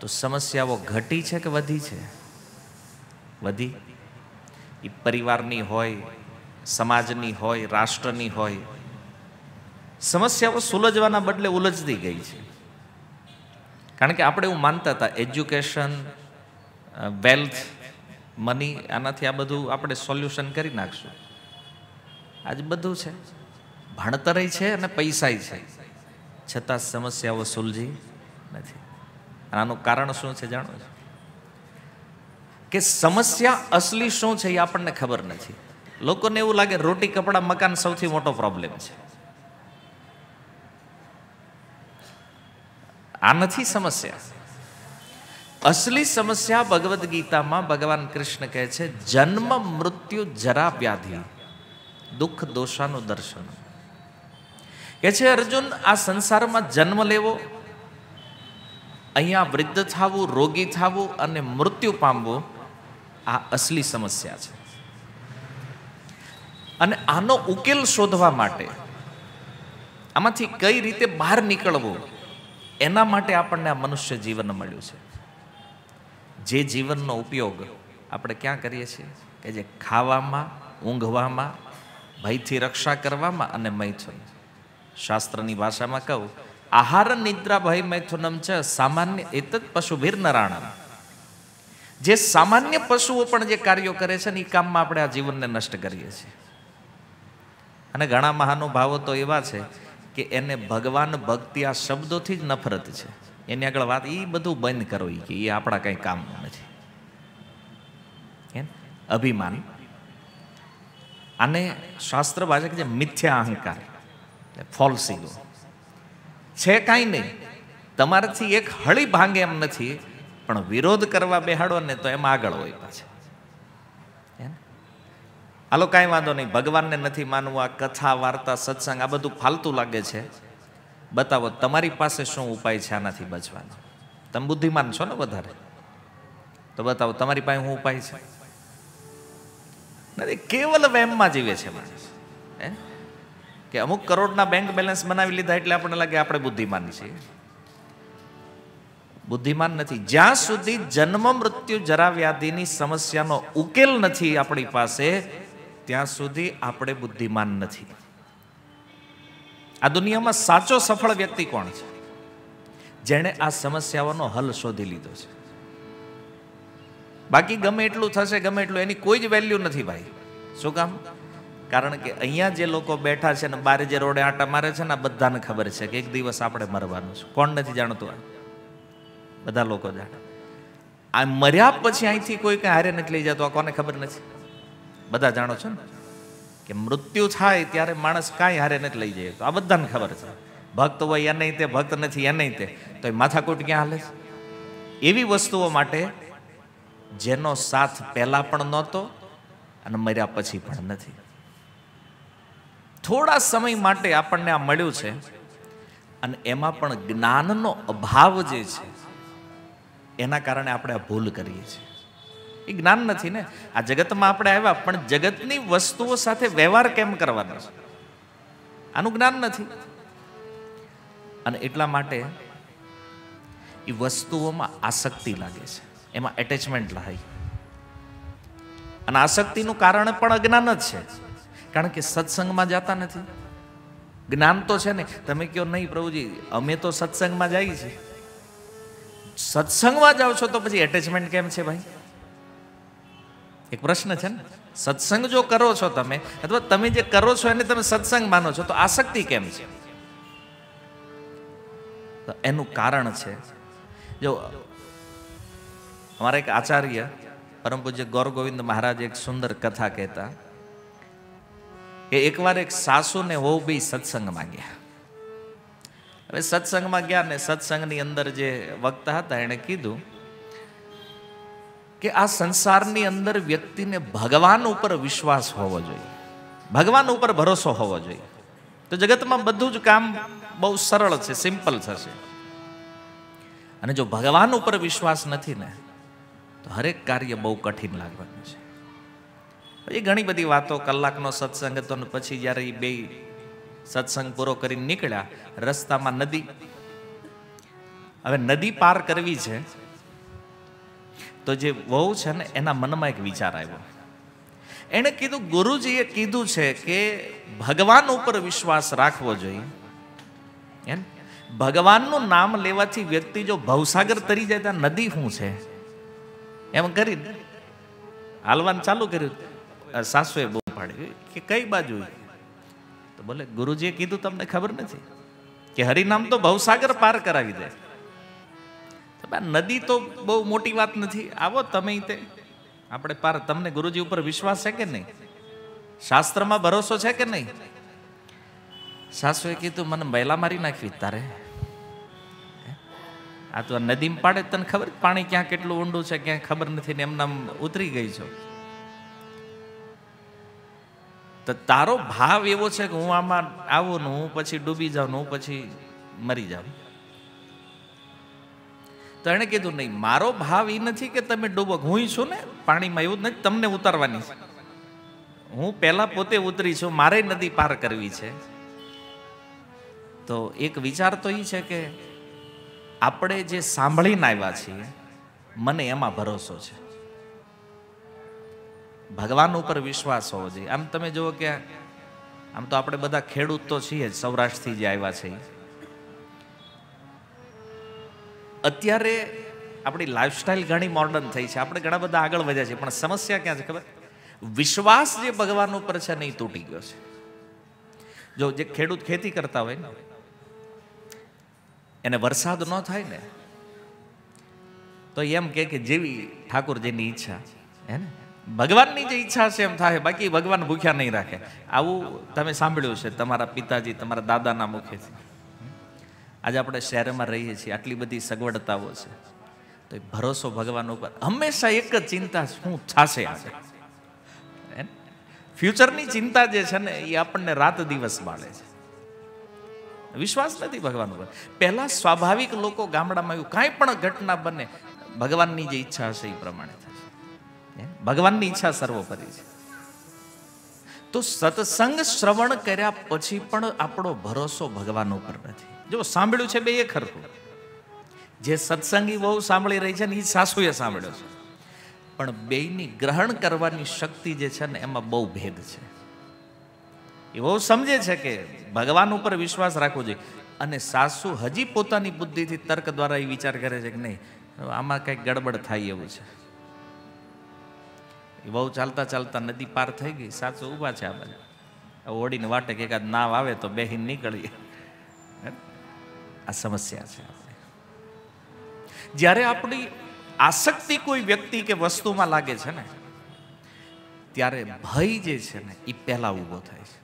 તો સમસ્યાઓ ઘટી છે કે વધી છે વધી એ પરિવારની હોય સમાજની હોય રાષ્ટ્રની હોય સમસ્યાઓ સુલજવાના બદલે ઉલજતી ગઈ છે કારણ કે આપણે એવું માનતા હતા એજ્યુકેશન વેલ્થ મની આનાથી આ બધું આપણે સોલ્યુશન કરી નાખશું આજ બધું છે ભણતરય છે અને પૈસાય છે છતાં સમસ્યાઓ સુલજી નથી આનું કારણ શું છે જાણો છો કે સમસ્યા અસલી શું છે એ આપણને ખબર નથી લોકોને એવું લાગે રોટી કપડાં મકાન સૌથી મોટો પ્રોબ્લેમ છે આ નથી સમસ્યા અસલી સમસ્યા ભગવદ્ ગીતામાં ભગવાન કૃષ્ણ કહે છે જન્મ મૃત્યુ જરા વ્યાધિ દુઃખ દોષાનું દર્શન કે છે અર્જુન આ સંસારમાં જન્મ લેવો અહીંયા વૃદ્ધ થવું રોગી થવું અને મૃત્યુ પામવું આ અસલી સમસ્યા છે અને આનો ઉકેલ શોધવા માટે આમાંથી કઈ રીતે બહાર નીકળવું એના માટે આપણને આ મનુષ્ય જીવન મળ્યું છે જે જીવનનો ઉપયોગ આપણે ક્યાં કરીએ છીએ કે જે ખાવામાં ઊંઘવામાં ભયથી રક્ષા કરવામાં અને મૈથુન શાસ્ત્રની ભાષામાં કહું આહાર નિદ્રા ભય મૈથુનમ છે સામાન્ય એત જ પશુભીર નરાણમ જે સામાન્ય પશુઓ પણ જે કાર્યો કરે છે ને એ કામમાં આપણે આ જીવનને નષ્ટ કરીએ છીએ અને ઘણા મહાનુભાવો તો એવા છે કે એને ભગવાન ભક્તિ આ શબ્દોથી જ નફરત છે એની આગળ વાત એ બધું બંધ કરો કે એ આપણા કંઈ કામ નથી એમ અભિમાન અને શાસ્ત્ર ભાષા જે મિથ્યા અહંકાર ફોલ્સ છે કાંઈ નહીં તમારાથી એક હળી ભાંગે એમ નથી પણ વિરોધ કરવા બેહાડો ને તો એમ આગળ હોય પાછા હાલો કાંઈ વાંધો નહીં ભગવાનને નથી માનવું આ કથા વાર્તા સત્સંગ આ બધું ફાલતું લાગે છે બતાવો તમારી પાસે શું ઉપાય છે આનાથી બચવાનો તમે બુદ્ધિમાન છો ને વધારે તો બતાવો તમારી પાસે શું ઉપાય છે નથી કેવલ વેમમાં જીવે છે માણસ હે કે અમુક કરોડના બેંક બેલેન્સ બનાવી લીધા એટલે આપણને લાગે આપણે બુદ્ધિમાન છીએ બુદ્ધિમાન નથી જ્યાં સુધી જન્મ મૃત્યુ જરા વ્યાધિની સમસ્યાનો ઉકેલ નથી આપણી પાસે ત્યાં સુધી આપણે બુદ્ધિમાન નથી આ દુનિયામાં સાચો સફળ વ્યક્તિ કોણ છે જેણે આ સમસ્યાઓનો હલ શોધી લીધો છે બાકી ગમે એટલું થશે ગમે એટલું એની કોઈ જ વેલ્યુ નથી ભાઈ શું કામ કારણ કે અહીંયા જે લોકો બેઠા છે ને બારે જે રોડે આટા મારે છે ને બધાને ખબર છે કે એક દિવસ આપણે મરવાનું છે કોણ નથી જાણતું આ બધા લોકો જાણે આ મર્યા પછી અહીંથી કોઈ કંઈ હારે નથી લઈ જતો આ કોને ખબર નથી બધા જાણો છો ને કે મૃત્યુ થાય ત્યારે માણસ કાંઈ હારે નથી લઈ જાય તો આ બધાને ખબર છે ભક્ત હોય નહીં તે ભક્ત નથી નહીં તે તો એ માથાકૂટ ક્યાં હાલે છે એવી વસ્તુઓ માટે જેનો સાથ પહેલાં પણ નહોતો અને મર્યા પછી પણ નથી થોડા સમય માટે આપણને આ મળ્યું છે અને એમાં પણ જ્ઞાનનો અભાવ જે છે એના કારણે આપણે આ ભૂલ કરીએ છીએ એ જ્ઞાન નથી ને આ જગતમાં આપણે આવ્યા પણ જગતની વસ્તુઓ સાથે વ્યવહાર કેમ કરવાનો છે આનું જ્ઞાન નથી અને એટલા માટે એ વસ્તુઓમાં આસક્તિ લાગે છે એમાં એટેચમેન્ટ લાગે અને આસક્તિનું કારણ પણ અજ્ઞાન જ છે કારણ કે સત્સંગમાં જતા નથી જ્ઞાન તો છે ને તમે કહો નહીં પ્રભુજી અમે તો સત્સંગમાં જઈએ છીએ સત્સંગમાં જાઓ છો તો પછી એટેચમેન્ટ કેમ છે ભાઈ એક પ્રશ્ન છે ને સત્સંગ જો કરો છો તમે અથવા તમે જે કરો છો એને તમે સત્સંગ માનો છો તો આસક્તિ કેમ છે એનું કારણ છે જો અમારા એક આચાર્ય પરમ પૂજ્ય ગૌર ગોવિંદ મહારાજ એક સુંદર કથા કહેતા કે એકવાર એક સાસુને હોવ બી સત્સંગ માંગ્યા હવે સત્સંગમાં ગયા ને સત્સંગની અંદર જે વક્તા હતા એણે કીધું કે આ સંસારની અંદર વ્યક્તિને ભગવાન ઉપર વિશ્વાસ હોવો જોઈએ ભગવાન ઉપર ભરોસો હોવો જોઈએ તો જગતમાં બધું જ કામ બહુ સરળ છે સિમ્પલ થશે અને જો ભગવાન ઉપર વિશ્વાસ નથી ને તો હરેક કાર્ય બહુ કઠિન લાગવાનું છે એ ઘણી બધી વાતો કલાકનો સત્સંગ હતો ને પછી જ્યારે એ બે સત્સંગ પૂરો કરીને નીકળ્યા રસ્તામાં નદી હવે નદી પાર કરવી છે તો જે વહુ છે ને એના મનમાં એક વિચાર આવ્યો એણે કીધું ગુરુજીએ કીધું છે કે ભગવાન ઉપર વિશ્વાસ રાખવો જોઈએ એમ ભગવાનનું નામ લેવાથી વ્યક્તિ જો ભવસાગર તરી જાય ત્યાં નદી શું છે એમ કરી હાલવાનું ચાલુ કર્યું સાસુએ બહુ પાડી કે કઈ બાજુ બોલે ગુરુજીએ કીધું તમને ખબર નથી કે હરિનામ તો ભવસાગર પાર કરાવી દે નદી તો બહુ મોટી વાત નથી આવો તમે તે આપણે પાર તમને ગુરુજી ઉપર વિશ્વાસ છે કે નહીં શાસ્ત્રમાં ભરોસો છે કે નહીં સાસુએ કીધું મને બૈલા મારી નાખવી તારે આ તો નદીમાં પાડે તને ખબર પાણી ક્યાં કેટલું ઊંડું છે ક્યાં ખબર નથી ને એમનામ ઉતરી ગઈ છો તો તારો ભાવ એવો છે કે હું આમાં આવું ને હું પછી ડૂબી જાઉં હું પછી મરી જાઉં તો એણે કીધું નહીં મારો ભાવ એ નથી કે તમે ડૂબો હું છું ને પાણીમાં એવું જ નથી તમને ઉતારવાની છે હું પહેલાં પોતે ઉતરી છું મારે નદી પાર કરવી છે તો એક વિચાર તો એ છે કે આપણે જે સાંભળીને આવ્યા છીએ મને એમાં ભરોસો છે ભગવાન ઉપર વિશ્વાસ હોવો જોઈએ આમ તમે જુઓ કે આમ તો આપણે બધા ખેડૂત તો છીએ જ સૌરાષ્ટ્રથી જે આવ્યા છે અત્યારે આપણી લાઈફસ્ટાઈલ ઘણી મોર્ડન થઈ છે આપણે ઘણા બધા આગળ વધ્યા છે પણ સમસ્યા ક્યાં છે ખબર વિશ્વાસ જે ભગવાન ઉપર છે નહીં તૂટી ગયો છે જો જે ખેડૂત ખેતી કરતા હોય ને એને વરસાદ ન થાય ને તો એમ કે જેવી ઠાકોરજીની ઈચ્છા હે ને ભગવાનની જે ઈચ્છા છે એમ થાય બાકી ભગવાન ભૂખ્યા નહીં રાખે આવું તમે સાંભળ્યું છે તમારા પિતાજી તમારા દાદાના મુખેથી આજે આપણે શહેરમાં રહીએ છીએ આટલી બધી સગવડતાઓ છે તો એ ભરોસો ભગવાન ઉપર હંમેશા એક જ ચિંતા શું થશે આગળ ફ્યુચરની ચિંતા જે છે ને એ આપણને રાત દિવસ માળે છે વિશ્વાસ નથી ભગવાન ઉપર પહેલાં સ્વાભાવિક લોકો ગામડામાં એવું કાંઈ પણ ઘટના બને ભગવાનની જે ઈચ્છા હશે એ પ્રમાણે થાય ભગવાનની ઈચ્છા સર્વોપરી છે તો સત્સંગ શ્રવણ કર્યા પછી પણ આપણો ભરોસો ભગવાન ઉપર નથી જો સાંભળ્યું છે બે એ ખરું જે સત્સંગી બહુ સાંભળી રહી છે ને એ સાસુએ સાંભળ્યો છે પણ બેયની ગ્રહણ કરવાની શક્તિ જે છે ને એમાં બહુ ભેદ છે એ બહુ સમજે છે કે ભગવાન ઉપર વિશ્વાસ રાખવો જોઈએ અને સાસુ હજી પોતાની બુદ્ધિથી તર્ક દ્વારા એ વિચાર કરે છે કે નહીં આમાં કંઈક ગડબડ થાય એવું છે એ બહુ ચાલતા ચાલતા નદી પાર થઈ ગઈ સાચો ઊભા છે આ બધા ઓળીને વાટે કે એકાદ નાવ આવે તો બેહીન નીકળીએ આ સમસ્યા છે જ્યારે આપણી આસક્તિ કોઈ વ્યક્તિ કે વસ્તુમાં લાગે છે ને ત્યારે ભય જે છે ને એ પહેલા ઊભો થાય છે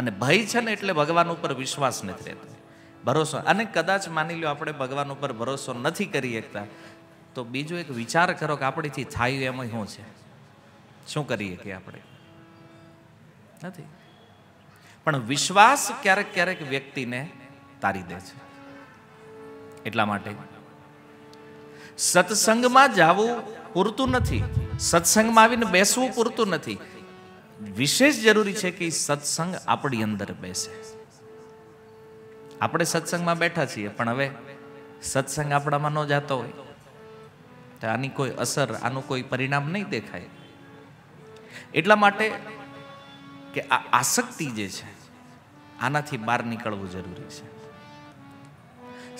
અને ભય છે ને એટલે ભગવાન ઉપર વિશ્વાસ નથી રહેતો ભરોસો અને કદાચ માની લો આપણે ભગવાન ઉપર ભરોસો નથી કરી શકતા તો બીજો એક વિચાર કરો કે આપણીથી થાય એમાં શું છે શું કરીએ કે આપણે નથી પણ વિશ્વાસ ક્યારેક ક્યારેક વ્યક્તિને તારી દે છે એટલા માટે સત્સંગમાં જવું પૂરતું નથી સત્સંગમાં આવીને બેસવું પૂરતું નથી વિશેષ જરૂરી છે કે સત્સંગ આપણી અંદર બેસે આપણે સત્સંગમાં બેઠા છીએ પણ હવે સત્સંગ આપણામાં ન જાતો હોય આની કોઈ અસર આનું કોઈ પરિણામ નહીં દેખાય એટલા માટે કે આ આસક્તિ જે છે આનાથી બહાર નીકળવું જરૂરી છે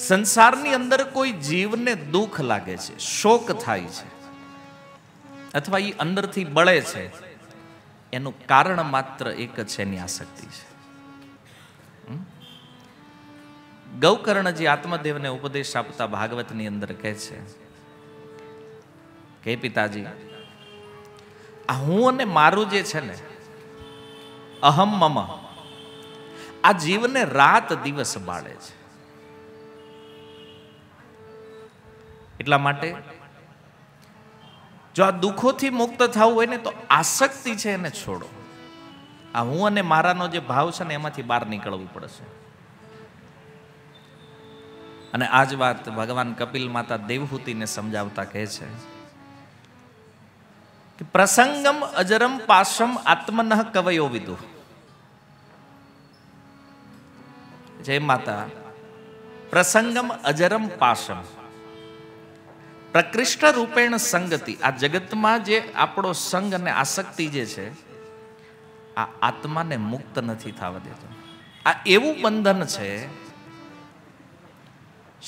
સંસારની અંદર કોઈ જીવને દુઃખ લાગે છે શોક થાય છે અથવા એ અંદરથી બળે છે એનું કારણ માત્ર એક જ છે એની આસક્તિ છે ગૌકર્ણ જે આત્મદેવને ઉપદેશ આપતા ભાગવતની અંદર કહે છે કે પિતાજી આ હું અને મારું જે છે ને અહમ મમ આ જીવને રાત દિવસ બાળે છે એટલા માટે જો આ દુઃખોથી મુક્ત થવું હોય ને તો આસક્તિ છે એને છોડો આ હું અને મારાનો જે ભાવ છે ને એમાંથી બહાર નીકળવું પડશે અને આ જ વાત ભગવાન કપિલ માતા દેવહૂતિને સમજાવતા કહે છે પ્રસંગમ અજરમ પાશમ આત્મન કવયો વિદુ જય માતા પ્રસંગમ અજરમ પાશમ પ્રકૃષ્ટ રૂપેણ સંગતિ આ જગતમાં જે આપણો સંગ અને આસક્તિ જે છે આ આત્માને મુક્ત નથી થવા દેતો આ એવું બંધન છે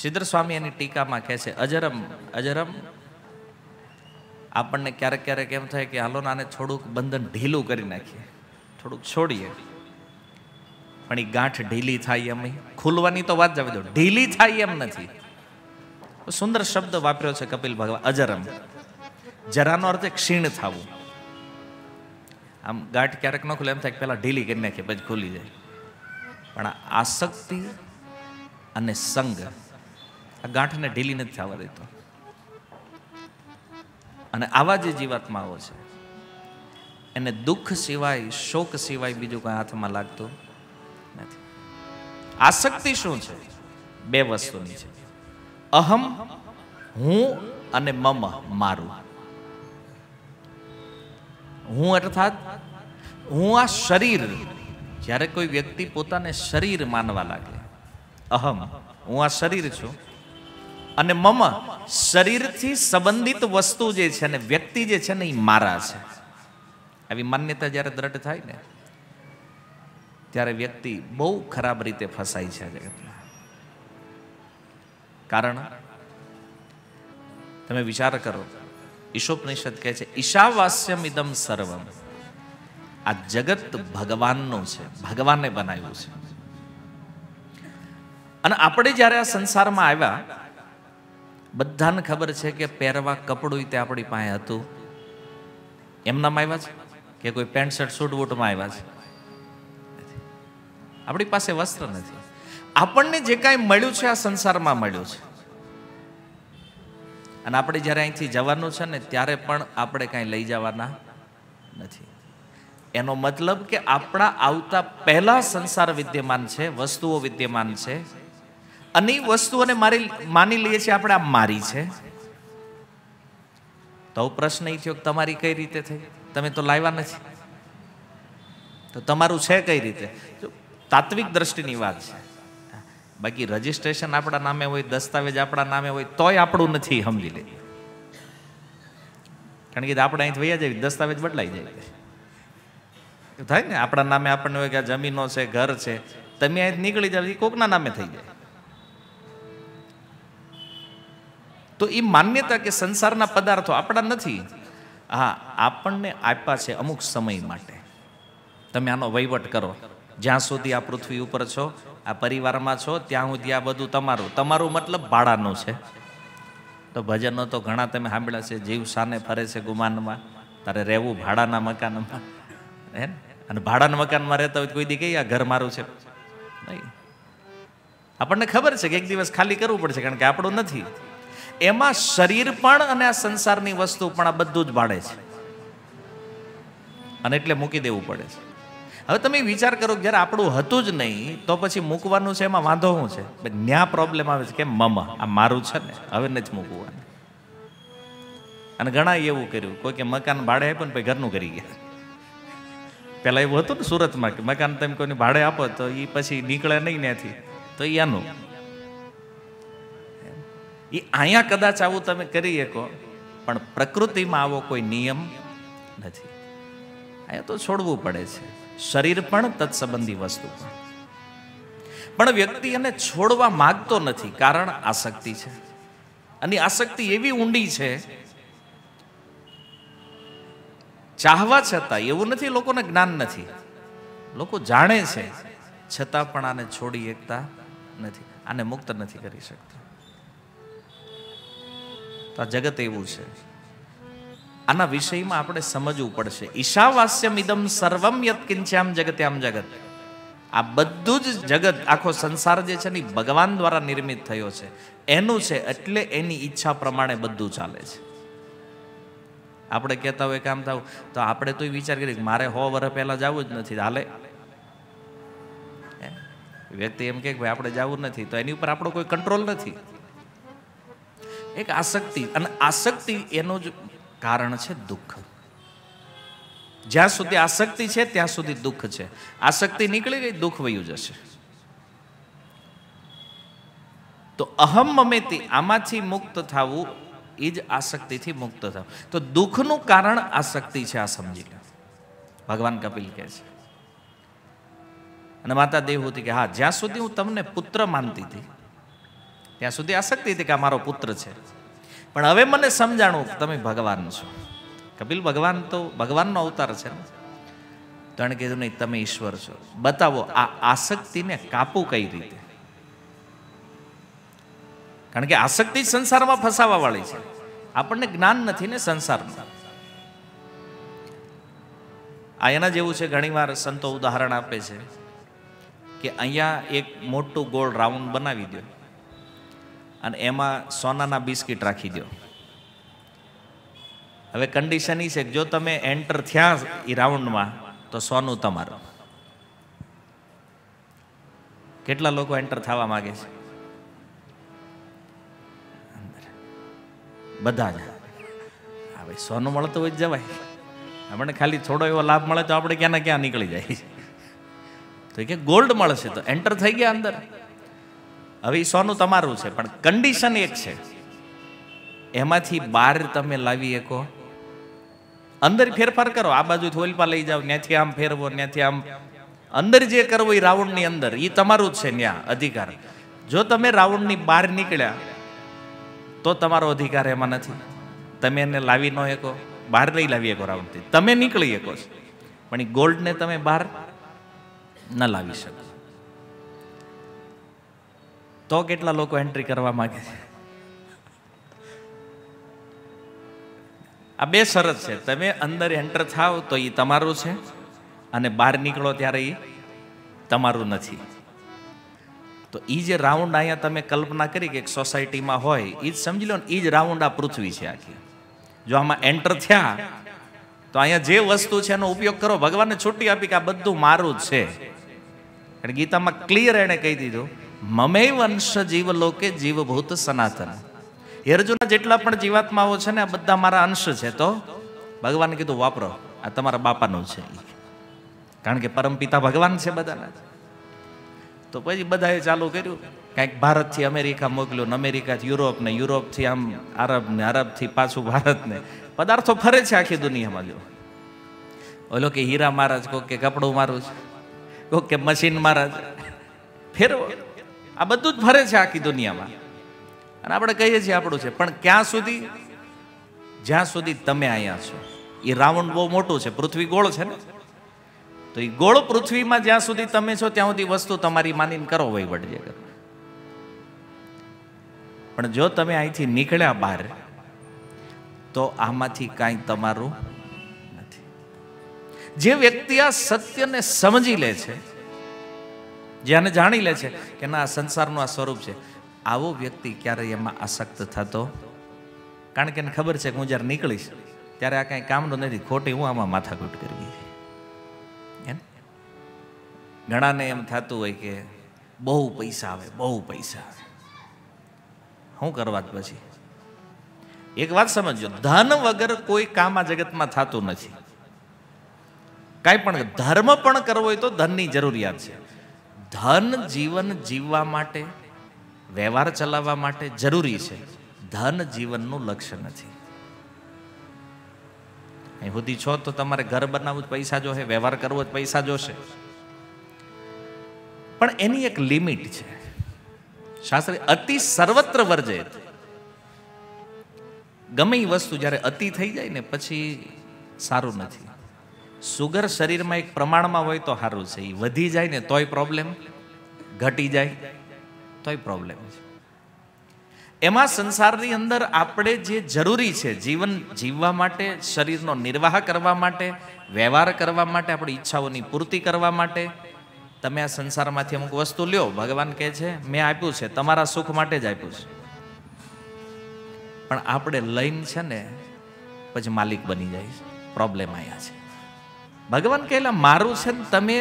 સિદ્ધર સ્વામી એની ટીકામાં કહે છે અજરમ અજરમ આપણને ક્યારેક ક્યારેક એમ થાય કે હાલો આને થોડુંક બંધન ઢીલું કરી નાખીએ થોડુંક છોડીએ પણ એ ગાંઠ ઢીલી થાય એમ ખુલવાની તો વાત જવી દો ઢીલી થાય એમ નથી સુંદર શબ્દ વાપર્યો છે કપિલ ભગવાન અજરમ જરાનો અર્થ ક્ષીણ થવું આમ ગાંઠ ક્યારેક ન ખુલે એમ થાય કે પહેલાં ઢીલી કરી નાખીએ પછી ખુલી જાય પણ આસક્તિ અને સંગ આ ગાંઠને ઢીલી નથી થવા દેતો અને આવા જે જીવાત્માઓ છે એને દુઃખ સિવાય શોક સિવાય બીજું કાંઈ હાથમાં લાગતું નથી આસક્તિ શું છે બે વસ્તુની છે અહમ હું અને મમ મારું હું અર્થાત હું આ શરીર જ્યારે કોઈ વ્યક્તિ પોતાને શરીર માનવા લાગે અહમ હું આ શરીર છું અને મમ શરીરથી સંબંધિત વસ્તુ જે છે ને વ્યક્તિ જે છે ને એ મારા છે આવી માન્યતા જ્યારે દ્રઢ થાય ને ત્યારે વ્યક્તિ બહુ ખરાબ રીતે ફસાય છે જગતમાં કારણ તમે વિચાર કરો ઈશોપનિષદ કહે છે ઈશાવાસ્યમ ઇદમ સર્વમ આ જગત ભગવાનનો છે ભગવાને બનાવ્યું છે અને આપણે જ્યારે આ સંસારમાં આવ્યા બધાને ખબર છે કે પહેરવા કપડું તે આપણી પાસે હતું એમનામાં આવ્યા છે કે કોઈ પેન્ટ શર્ટ સૂટ બૂટમાં આવ્યા છે આપણી પાસે વસ્ત્ર નથી આપણને જે કાંઈ મળ્યું છે આ સંસારમાં મળ્યું છે અને આપણે જ્યારે અહીંથી જવાનું છે ને ત્યારે પણ આપણે કાંઈ લઈ જવાના નથી એનો મતલબ કે આપણા આવતા પહેલાં સંસાર વિદ્યમાન છે વસ્તુઓ વિદ્યમાન છે અને એ વસ્તુઓને મારી માની લઈએ છીએ આપણે આ મારી છે તો પ્રશ્ન એ થયો કે તમારી કઈ રીતે થઈ તમે તો લાવ્યા નથી તો તમારું છે કઈ રીતે તાત્વિક દ્રષ્ટિની વાત છે બાકી રજીસ્ટ્રેશન આપણા નામે હોય દસ્તાવેજ આપણા નામે હોય તોય આપણું નથી સમજી લે કારણ કે આપણે અહીંથી વૈયા જાય દસ્તાવેજ બદલાઈ જાય થાય ને આપણા નામે આપણને હોય કે આ જમીનો છે ઘર છે તમે અહીં નીકળી જાવ કોકના નામે થઈ જાય તો એ માન્યતા કે સંસારના પદાર્થો આપણા નથી હા આપણને આપ્યા છે અમુક સમય માટે તમે આનો વહીવટ કરો જ્યાં સુધી આ પૃથ્વી ઉપર છો આ પરિવારમાં છો ત્યાં સુધી આ બધું તમારું તમારું મતલબ ભાડાનું છે તો ભજનો તો ઘણા તમે સાંભળ્યા છે જીવ સાને ફરે છે ગુમાનમાં તારે રહેવું ભાડાના મકાનમાં હે અને ભાડાના મકાનમાં રહેતા હોય કોઈ દી કહીએ આ ઘર મારું છે નહીં આપણને ખબર છે કે એક દિવસ ખાલી કરવું પડશે કારણ કે આપણું નથી એમાં શરીર પણ અને આ સંસારની વસ્તુ પણ આ બધું જ ભાડે છે અને એટલે મૂકી દેવું પડે છે હવે તમે વિચાર કરો કે જ્યારે આપણું હતું જ નહીં તો પછી મૂકવાનું છે એમાં વાંધો શું છે ન્યા પ્રોબ્લેમ આવે છે કે મમા આ મારું છે ને હવે જ મૂકવાનું અને ઘણા એવું કર્યું કોઈ કે મકાન ભાડે આપ્યું ને પછી ઘરનું કરી ગયા પહેલાં એવું હતું ને સુરતમાં કે મકાન તમે કોઈને ભાડે આપો તો એ પછી નીકળે નહીં ત્યાંથી તો એ આનું એ અહીંયા કદાચ આવું તમે કરી શકો પણ પ્રકૃતિમાં આવો કોઈ નિયમ નથી અહીંયા તો છોડવું પડે છે શરીર પણ તત્સંબંધી વસ્તુ પણ પણ વ્યક્તિ એને છોડવા માગતો નથી કારણ આસક્તિ છે અને આસક્તિ એવી ઊંડી છે ચાહવા છતાં એવું નથી લોકોને જ્ઞાન નથી લોકો જાણે છે છતાં પણ આને છોડી શકતા નથી આને મુક્ત નથી કરી શકતા આ જગત એવું છે આના વિષયમાં આપણે સમજવું પડશે ઈશાવાસ્યમ ઇદમ સર્વમ જગતે આમ જગત આ બધું જ જગત આખો સંસાર જે છે ને ભગવાન દ્વારા નિર્મિત થયો છે એનું છે એટલે એની ઈચ્છા પ્રમાણે બધું ચાલે છે આપણે કહેતા હોય કામ થવું તો આપણે તો વિચાર કરીએ મારે હો વર્ષ પહેલાં જવું જ નથી હાલે વ્યક્તિ એમ કે ભાઈ આપણે જવું નથી તો એની ઉપર આપણો કોઈ કંટ્રોલ નથી એક આસક્તિ અને આસક્તિ એનો જ કારણ છે દુઃખ જ્યાં સુધી આસક્તિ છે ત્યાં સુધી દુઃખ છે આસક્તિ નીકળી ગઈ દુઃખ વયું જશે તો અહમ મમેતી આમાંથી મુક્ત થવું એ જ આસક્તિથી મુક્ત થવું તો દુઃખનું કારણ આસક્તિ છે આ સમજી લે ભગવાન કપિલ કહે છે અને માતા દેવ હતી કે હા જ્યાં સુધી હું તમને પુત્ર માનતી હતી ત્યાં સુધી આશક્તિ હતી કે આ મારો પુત્ર છે પણ હવે મને સમજાણું તમે ભગવાન છો કપિલ ભગવાન તો ભગવાનનો અવતાર છે ને તો કીધું નહીં તમે ઈશ્વર છો બતાવો આ આસક્તિને કાપું કઈ રીતે કારણ કે આસક્તિ સંસારમાં ફસાવા વાળી છે આપણને જ્ઞાન નથી ને સંસારનું આ એના જેવું છે ઘણીવાર સંતો ઉદાહરણ આપે છે કે અહીંયા એક મોટું ગોળ રાઉન્ડ બનાવી દો અને એમાં સોનાના બિસ્કિટ રાખી દો હવે કન્ડિશન એ છે કે જો તમે એન્ટર થયા એ રાઉન્ડમાં તો સોનું તમારું કેટલા લોકો એન્ટર થવા માગે છે બધા જ હવે સોનું મળતું હોય જ જવાય આપણે ખાલી થોડો એવો લાભ મળે તો આપણે ક્યાં ને ક્યાં નીકળી જાય તો કે ગોલ્ડ મળશે તો એન્ટર થઈ ગયા અંદર હવે એ સોનું તમારું છે પણ કન્ડિશન એક છે એમાંથી બહાર તમે લાવી શકો અંદર ફેરફાર કરો આ બાજુ થોલપા લઈ જાઓ ત્યાંથી આમ ફેરવો ત્યાંથી આમ અંદર જે કરવો એ રાઉન્ડની અંદર એ તમારું જ છે ત્યાં અધિકાર જો તમે રાઉન્ડની બહાર નીકળ્યા તો તમારો અધિકાર એમાં નથી તમે એને લાવી ન શકો બહાર નહીં લાવી શકો રાઉન્ડથી તમે નીકળી શકો પણ એ ગોલ્ડને તમે બહાર ન લાવી શકો તો કેટલા લોકો એન્ટ્રી કરવા માંગે છે આ બે શરત છે તમે અંદર એન્ટર થાવ તો એ તમારું છે અને બહાર નીકળો ત્યારે એ તમારું નથી તો એ જે રાઉન્ડ અહીંયા તમે કલ્પના કરી કે એક સોસાયટીમાં હોય એ જ સમજી લો ને એ જ રાઉન્ડ આ પૃથ્વી છે આખી જો આમાં એન્ટર થયા તો અહીંયા જે વસ્તુ છે એનો ઉપયોગ કરો ભગવાનને છૂટી આપી કે આ બધું મારું જ છે કારણ ગીતામાં ક્લિયર એણે કહી દીધું મમે વંશ જીવલોકે જીવભૂત સનાતન હે અર્જુના જેટલા પણ જીવાત્માઓ છે ને આ બધા મારા અંશ છે તો ભગવાને કીધું વાપરો આ તમારા બાપાનું છે કારણ કે પરમપિતા ભગવાન છે બધાના તો પછી બધાએ ચાલુ કર્યું કાંઈક ભારતથી અમેરિકા મોકલ્યું અમેરિકાથી યુરોપ ને યુરોપથી આમ આરબ ને અરબથી પાછું ભારતને પદાર્થો ફરે છે આખી દુનિયામાં જો ઓલો કે હીરા મહારાજ કોક કે કપડું મારું છે કોક કે મશીન મહારાજ ફેરવો આ બધું જ ફરે છે આખી દુનિયામાં અને આપણે કહીએ છીએ આપણું છે પણ ક્યાં સુધી જ્યાં સુધી તમે અહીંયા છો એ રાઉન્ડ બહુ મોટું છે પૃથ્વી ગોળ છે ને તો એ ગોળ પૃથ્વીમાં જ્યાં સુધી તમે છો ત્યાં સુધી વસ્તુ તમારી માનીને કરો વહીવટ જે કરો પણ જો તમે અહીંથી નીકળ્યા બહાર તો આમાંથી કાંઈ તમારું નથી જે વ્યક્તિ આ સત્યને સમજી લે છે જે આને જાણી લે છે કે ના આ સંસારનું આ સ્વરૂપ છે આવો વ્યક્તિ ક્યારેય એમાં આસક્ત થતો કારણ કે એને ખબર છે કે હું જ્યારે નીકળીશ ત્યારે આ કાંઈ કામનું નથી ખોટી હું આમાં માથાકૂટ કરવી છે ઘણાને એમ થતું હોય કે બહુ પૈસા આવે બહુ પૈસા આવે શું કરવા પછી એક વાત સમજો ધન વગર કોઈ કામ આ જગતમાં થતું નથી કાંઈ પણ ધર્મ પણ કરવો હોય તો ધનની જરૂરિયાત છે ધન જીવન જીવવા માટે વ્યવહાર ચલાવવા માટે જરૂરી છે ધન જીવનનું લક્ષ્ય નથી અહીં સુધી છો તો તમારે ઘર બનાવવું જ પૈસા જોશે વ્યવહાર કરવો જ પૈસા જોશે પણ એની એક લિમિટ છે શાસ્ત્ર અતિ સર્વત્ર વર્જે ગમે એ વસ્તુ જ્યારે અતિ થઈ જાય ને પછી સારું નથી સુગર શરીરમાં એક પ્રમાણમાં હોય તો સારું છે એ વધી જાય ને તોય પ્રોબ્લેમ ઘટી જાય તોય પ્રોબ્લેમ છે એમાં સંસારની અંદર આપણે જે જરૂરી છે જીવન જીવવા માટે શરીરનો નિર્વાહ કરવા માટે વ્યવહાર કરવા માટે આપણી ઈચ્છાઓની પૂર્તિ કરવા માટે તમે આ સંસારમાંથી અમુક વસ્તુ લ્યો ભગવાન કહે છે મેં આપ્યું છે તમારા સુખ માટે જ આપ્યું છે પણ આપણે લઈને છે ને પછી માલિક બની જાય છે પ્રોબ્લેમ આવ્યા છે ભગવાન કહેલા મારું છે ને તમે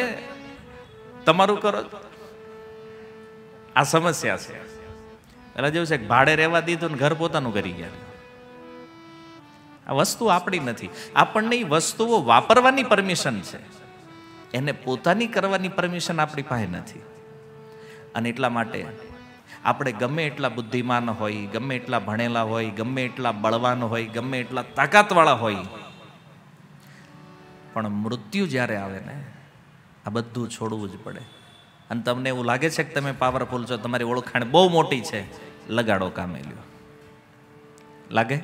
તમારું કરો આ સમસ્યા છે એટલે જેવું છે ભાડે રહેવા દીધું ને ઘર પોતાનું કરી ગયા આ વસ્તુ આપણી નથી આપણને એ વસ્તુઓ વાપરવાની પરમિશન છે એને પોતાની કરવાની પરમિશન આપણી પાસે નથી અને એટલા માટે આપણે ગમે એટલા બુદ્ધિમાન હોય ગમે એટલા ભણેલા હોય ગમે એટલા બળવાન હોય ગમે એટલા તાકાતવાળા હોય પણ મૃત્યુ જ્યારે આવે ને આ બધું છોડવું જ પડે અને તમને એવું લાગે છે કે તમે પાવરફુલ છો તમારી ઓળખાણ બહુ મોટી છે લગાડો કામે લ્યો લાગે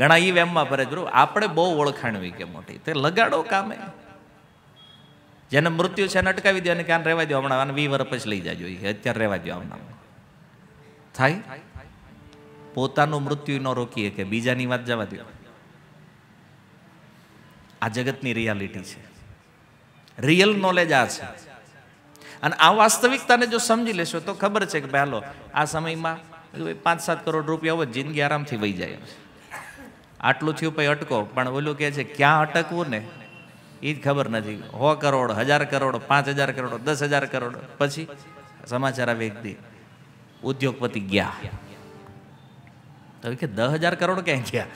ઘણા એ વેમમાં ફરે ગુરુ આપણે બહુ ઓળખાણવી કે મોટી તે લગાડો કામે જેને મૃત્યુ છે એને અટકાવી દો અને ક્યાં રહેવા દો હમણાં આને વી વર્ષ પછી લઈ જાય જાજો અત્યારે રહેવા દો હમણાં થાય પોતાનું મૃત્યુ ન રોકીએ કે બીજાની વાત જવા દો આ જગતની રિયાલિટી છે રિયલ નોલેજ આ છે અને આ વાસ્તવિકતાને જો સમજી લેશો તો ખબર છે કે ભાઈ હાલો આ સમયમાં પાંચ સાત કરોડ રૂપિયા હોય જિંદગી આરામથી વહી જાય આટલું થયું પછી અટકો પણ ઓલું કહે છે ક્યાં અટકવું ને એ જ ખબર નથી સો કરોડ હજાર કરોડ પાંચ હજાર કરોડ દસ હજાર કરોડ પછી સમાચાર આવે એક દી ઉદ્યોગપતિ ગયા તો કે દસ હજાર કરોડ ક્યાં ગયા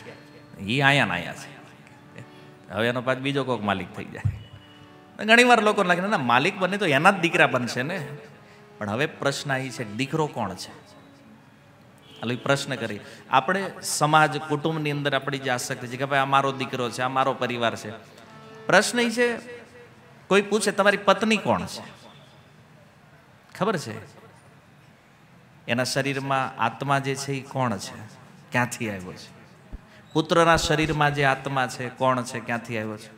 એ આયા ને આયા છે હવે એનો પાછ બીજો કોઈક માલિક થઈ જાય ઘણીવાર લોકો લાગે ના માલિક બને તો એના જ દીકરા બનશે ને પણ હવે પ્રશ્ન એ છે દીકરો કોણ છે હાલો એ પ્રશ્ન કરી આપણે સમાજ કુટુંબની અંદર આપણી જે આશક્તિ છે કે ભાઈ આ મારો દીકરો છે આ મારો પરિવાર છે પ્રશ્ન એ છે કોઈ પૂછે તમારી પત્ની કોણ છે ખબર છે એના શરીરમાં આત્મા જે છે એ કોણ છે ક્યાંથી આવ્યો છે પુત્રના શરીરમાં જે આત્મા છે કોણ છે ક્યાંથી આવ્યો છે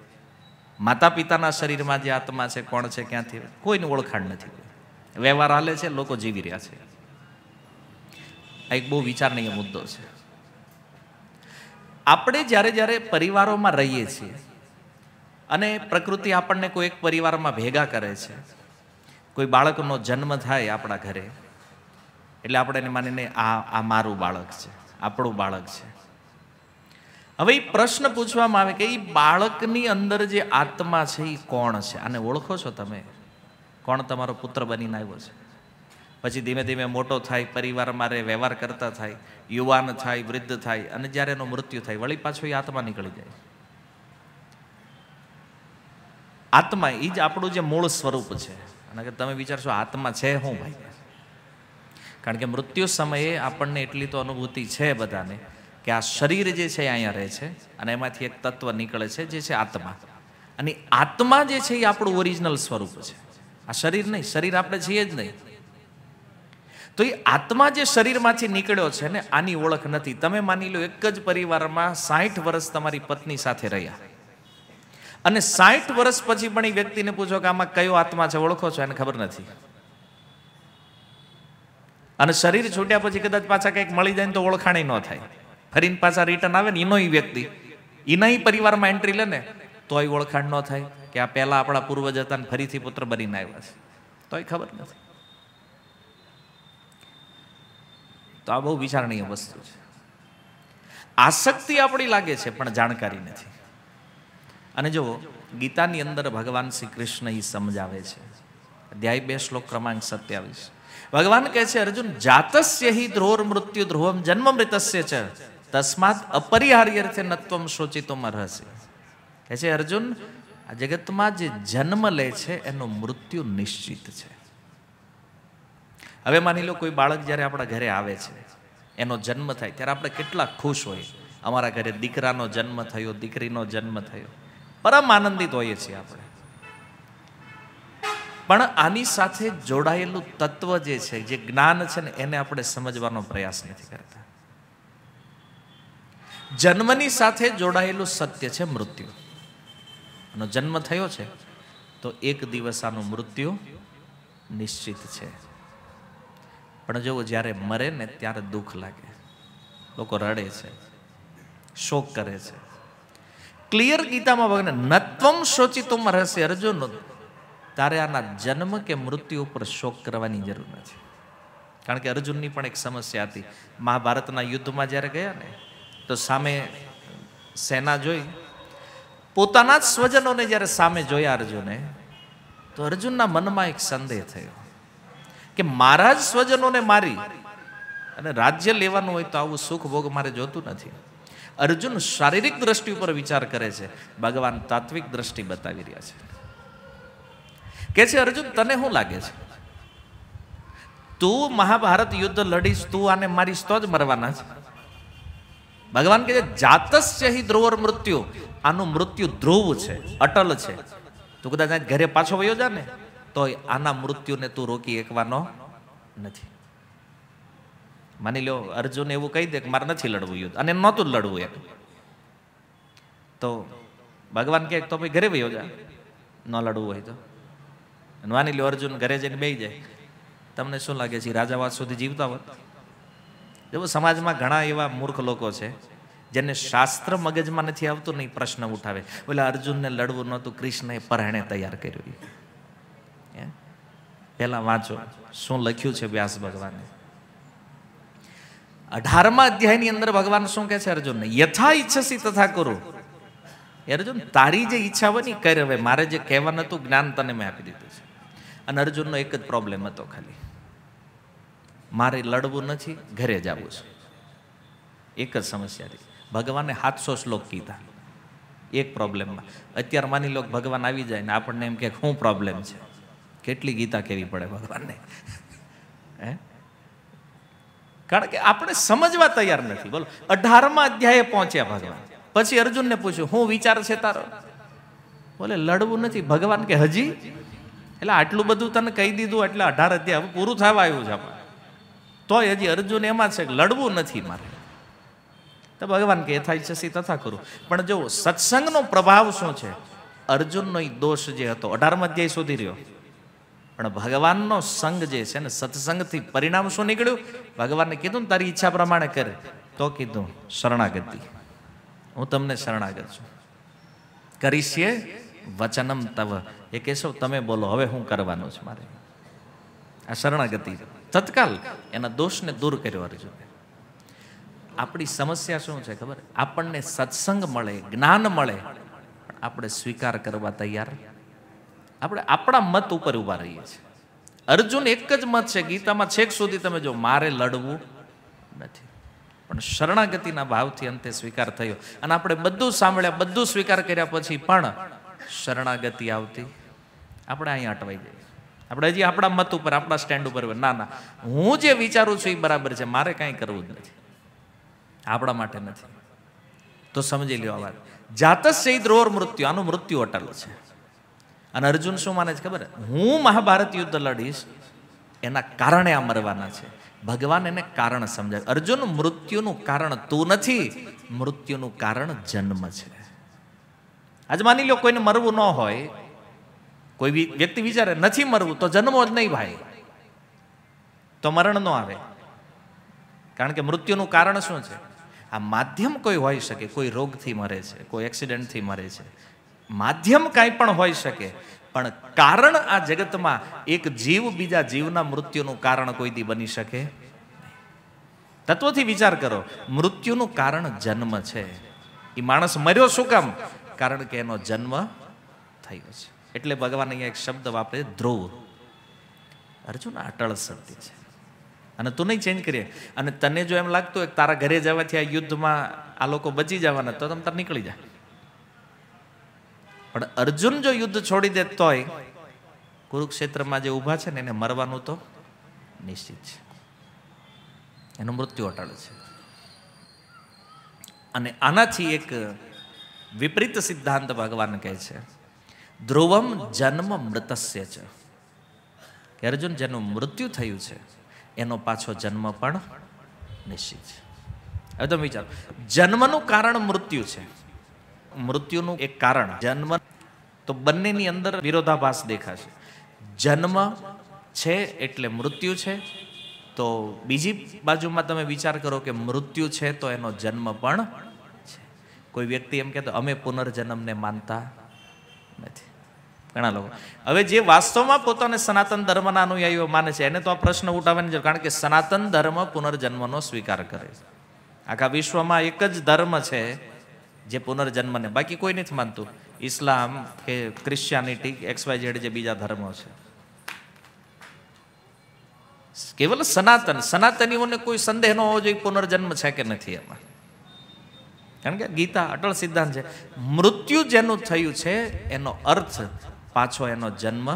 માતા પિતાના શરીરમાં જે આત્મા છે કોણ છે ક્યાંથી કોઈની ઓળખાણ નથી વ્યવહાર હાલે છે લોકો જીવી રહ્યા છે આ એક બહુ વિચારણીય મુદ્દો છે આપણે જ્યારે જ્યારે પરિવારોમાં રહીએ છીએ અને પ્રકૃતિ આપણને કોઈ એક પરિવારમાં ભેગા કરે છે કોઈ બાળકનો જન્મ થાય આપણા ઘરે એટલે આપણે એને માનીને આ આ મારું બાળક છે આપણું બાળક છે હવે એ પ્રશ્ન પૂછવામાં આવે કે એ બાળકની અંદર જે આત્મા છે એ કોણ છે આને ઓળખો છો તમે કોણ તમારો પુત્ર બનીને આવ્યો છે પછી ધીમે ધીમે મોટો થાય પરિવારમાં રે વ્યવહાર કરતા થાય યુવાન થાય વૃદ્ધ થાય અને જ્યારે એનું મૃત્યુ થાય વળી પાછો એ આત્મા નીકળી જાય આત્મા એ જ આપણું જે મૂળ સ્વરૂપ છે અને કે તમે વિચારશો આત્મા છે હું ભાઈ કારણ કે મૃત્યુ સમયે આપણને એટલી તો અનુભૂતિ છે બધાને કે આ શરીર જે છે અહીંયા રહે છે અને એમાંથી એક તત્વ નીકળે છે જે છે આત્મા અને આત્મા જે છે એ આપણું ઓરિજિનલ સ્વરૂપ છે આ શરીર નહીં શરીર આપણે છીએ જ નહીં તો એ આત્મા જે શરીરમાંથી નીકળ્યો છે ને આની ઓળખ નથી તમે માની લો એક જ પરિવારમાં સાઠ વર્ષ તમારી પત્ની સાથે રહ્યા અને સાઠ વર્ષ પછી પણ એ વ્યક્તિને પૂછો કે આમાં કયો આત્મા છે ઓળખો છો એને ખબર નથી અને શરીર છૂટ્યા પછી કદાચ પાછા કંઈક મળી જાય તો ઓળખાણી ન થાય ફરીને પાછા રિટર્ન આવે ને એનો એ વ્યક્તિ એના પરિવારમાં એન્ટ્રી લે ને તોય ઓળખાણ ન થાય કે આ પહેલાં આપણા પૂર્વજ હતા ને ફરીથી પુત્ર બનીને આવ્યા છે તોય ખબર નથી તો આ બહુ વિચારણીય વસ્તુ છે આસક્તિ આપણી લાગે છે પણ જાણકારી નથી અને જો ગીતાની અંદર ભગવાન શ્રી કૃષ્ણ એ સમજાવે છે અધ્યાય બે શ્લોક ક્રમાંક સત્યાવીસ ભગવાન કહે છે અર્જુન જાતસ્ય હિ ધ્રુવર મૃત્યુ ધ્રુવમ જન્મ મૃતસ્ય છે તસ્માત અપરિહાર્ય અપરિહાર્યર્થે નત્વમ શોચિતોમાં રહેશે કહે છે અર્જુન આ જગતમાં જે જન્મ લે છે એનું મૃત્યુ નિશ્ચિત છે હવે માની લો કોઈ બાળક જ્યારે આપણા ઘરે આવે છે એનો જન્મ થાય ત્યારે આપણે કેટલા ખુશ હોય અમારા ઘરે દીકરાનો જન્મ થયો દીકરીનો જન્મ થયો પરમ આનંદિત હોઈએ છીએ આપણે પણ આની સાથે જોડાયેલું તત્વ જે છે જે જ્ઞાન છે ને એને આપણે સમજવાનો પ્રયાસ નથી કરતા જન્મની સાથે જોડાયેલું સત્ય છે મૃત્યુ એનો જન્મ થયો છે તો એક દિવસ આનું મૃત્યુ નિશ્ચિત છે પણ જો જ્યારે મરે ને ત્યારે દુઃખ લાગે લોકો રડે છે શોક કરે છે ક્લિયર ગીતામાં ભગને નત્વમ શોચિતુમ રહેશે અર્જુન તારે આના જન્મ કે મૃત્યુ ઉપર શોક કરવાની જરૂર નથી કારણ કે અર્જુનની પણ એક સમસ્યા હતી મહાભારતના યુદ્ધમાં જ્યારે ગયા ને તો સામે સેના જોઈ પોતાના જ સ્વજનોને જ્યારે સામે જોયા અર્જુને તો અર્જુનના મનમાં એક સંદેહ થયો કે મારા જ સ્વજનોને મારી અને રાજ્ય લેવાનું હોય તો આવું સુખ ભોગ મારે જોતું નથી અર્જુન શારીરિક દ્રષ્ટિ ઉપર વિચાર કરે છે ભગવાન તાત્વિક દ્રષ્ટિ બતાવી રહ્યા છે કે છે અર્જુન તને શું લાગે છે તું મહાભારત યુદ્ધ લડીશ તું આને મારીશ તો જ મરવાના છે ભગવાન કહે છે જાતસ્ય હિ ધ્રુવર મૃત્યુ આનું મૃત્યુ ધ્રુવ છે અટલ છે તું કદાચ ઘરે પાછો વયો જા ને તો આના મૃત્યુને તું રોકી એકવાનો નથી માની લો અર્જુન એવું કહી દે કે મારે નથી લડવું યુદ્ધ અને નહોતું લડવું એક તો ભગવાન કહે તો ભાઈ ઘરે વયો જા ન લડવું હોય તો માની લો અર્જુન ઘરે જઈને બેસી જાય તમને શું લાગે છે રાજા સુધી જીવતા હોત જો સમાજમાં ઘણા એવા મૂર્ખ લોકો છે જેને શાસ્ત્ર મગજમાં નથી આવતું નહીં પ્રશ્ન ઉઠાવે એટલે અર્જુનને લડવું નહોતું કૃષ્ણએ પરહેણે તૈયાર કર્યું પહેલાં વાંચો શું લખ્યું છે વ્યાસ ભગવાને અઢારમા અધ્યાયની અંદર ભગવાન શું કહે છે અર્જુનને યથા ઈચ્છસી તથા કરો અર્જુન તારી જે ઈચ્છા હોય ને કર હવે મારે જે કહેવાનું હતું જ્ઞાન તને મેં આપી દીધું છે અને અર્જુનનો એક જ પ્રોબ્લેમ હતો ખાલી મારે લડવું નથી ઘરે જવું છે એક જ સમસ્યા હતી ભગવાને સાતસો શ્લોક કીધા એક પ્રોબ્લેમમાં અત્યારે માની લો ભગવાન આવી જાય ને આપણને એમ કે શું પ્રોબ્લેમ છે કેટલી ગીતા કેવી પડે ભગવાનને હે કારણ કે આપણે સમજવા તૈયાર નથી બોલો અઢારમા અધ્યાયે પહોંચ્યા ભગવાન પછી અર્જુનને પૂછ્યું હું વિચાર છે તારો બોલે લડવું નથી ભગવાન કે હજી એટલે આટલું બધું તને કહી દીધું એટલે અઢાર અધ્યાય પૂરું થવા આવ્યું છે આપણે તોય હજી અર્જુન એમાં છે કે લડવું નથી મારે તો ભગવાન કે થાય છે સી તથા કરું પણ જો સત્સંગનો પ્રભાવ શું છે અર્જુનનો દોષ જે હતો અઢારમ અધ્યાય સુધી રહ્યો પણ ભગવાનનો સંગ જે છે ને સત્સંગથી પરિણામ શું નીકળ્યું ભગવાનને કીધું ને તારી ઈચ્છા પ્રમાણે કરે તો કીધું શરણાગતિ હું તમને શરણાગત છું કરીશીએ વચનમ તવ એ કહેશો તમે બોલો હવે હું કરવાનું છે મારે આ શરણાગતિ તત્કાલ એના દોષને દૂર કર્યો અર્જુને આપણી સમસ્યા શું છે ખબર આપણને સત્સંગ મળે જ્ઞાન મળે આપણે સ્વીકાર કરવા તૈયાર આપણે આપણા મત ઉપર ઊભા રહીએ છીએ અર્જુન એક જ મત છે ગીતામાં છેક સુધી તમે જો મારે લડવું નથી પણ શરણાગતિના ભાવથી અંતે સ્વીકાર થયો અને આપણે બધું સાંભળ્યા બધું સ્વીકાર કર્યા પછી પણ શરણાગતિ આવતી આપણે અહીંયા અટવાઈ જઈએ આપણે હજી આપણા મત ઉપર આપણા સ્ટેન્ડ ઉપર ના ના હું જે વિચારું છું એ બરાબર છે મારે કાંઈ કરવું જ નથી આપણા માટે નથી તો સમજી લ્યો આ વાત જાત જ શહીદ રોર મૃત્યુ આનું મૃત્યુ અટલ છે અને અર્જુન શું માને છે ખબર હું મહાભારત યુદ્ધ લડીશ એના કારણે આ મરવાના છે ભગવાન એને કારણ સમજાય અર્જુન મૃત્યુનું કારણ તું નથી મૃત્યુનું કારણ જન્મ છે આજ માની લો કોઈને મરવું ન હોય કોઈ બી વ્યક્તિ વિચારે નથી મરવું તો જન્મો જ નહીં ભાઈ તો મરણ ન આવે કારણ કે મૃત્યુનું કારણ શું છે આ માધ્યમ કોઈ હોઈ શકે કોઈ રોગથી મરે છે કોઈ એક્સિડન્ટથી મરે છે માધ્યમ કાંઈ પણ હોઈ શકે પણ કારણ આ જગતમાં એક જીવ બીજા જીવના મૃત્યુનું કારણ કોઈ દી બની શકે તત્વથી વિચાર કરો મૃત્યુનું કારણ જન્મ છે એ માણસ મર્યો શું કામ કારણ કે એનો જન્મ થયો છે એટલે ભગવાન અહીંયા એક શબ્દ વાપરે ધ્રુવ અર્જુન અટળ શક્તિ છે અને તું નહીં ચેન્જ કરીએ અને તને જો એમ લાગતું હોય તારા ઘરે જવાથી આ યુદ્ધમાં આ લોકો બચી જવાના તો તમે તાર નીકળી જાય પણ અર્જુન જો યુદ્ધ છોડી દે તોય કુરુક્ષેત્રમાં જે ઊભા છે ને એને મરવાનું તો નિશ્ચિત છે એનું મૃત્યુ અટળ છે અને આનાથી એક વિપરીત સિદ્ધાંત ભગવાન કહે છે ધ્રુવમ જન્મ મૃતસ્ય છે કે અર્જુન જેનું મૃત્યુ થયું છે એનો પાછો જન્મ પણ નિશ્ચિત છે હવે તમે વિચારો જન્મનું કારણ મૃત્યુ છે મૃત્યુનું એક કારણ જન્મ તો બંનેની અંદર વિરોધાભાસ દેખાશે જન્મ છે એટલે મૃત્યુ છે તો બીજી બાજુમાં તમે વિચાર કરો કે મૃત્યુ છે તો એનો જન્મ પણ છે કોઈ વ્યક્તિ એમ કહેતો અમે પુનર્જન્મને માનતા ઘણા લોકો હવે જે વાસ્તવમાં પોતાને સનાતન ધર્મના અનુયાયીઓ માને છે એને તો આ પ્રશ્ન ઉઠાવવાની જરૂર કારણ કે સનાતન ધર્મ પુનર્જન્મનો સ્વીકાર કરે છે આખા વિશ્વમાં એક જ ધર્મ છે જે પુનર્જન્મને બાકી કોઈ નથી માનતું ઇસ્લામ કે ક્રિશ્ચિયાનિટી એક્સવાય ઝેડ જે બીજા ધર્મો છે કેવલ સનાતન સનાતનીઓને કોઈ સંદેહ ન હોવો જોઈએ પુનર્જન્મ છે કે નથી એમાં કારણ કે ગીતા અટલ સિદ્ધાંત છે મૃત્યુ જેનું થયું છે એનો અર્થ પાછો એનો જન્મ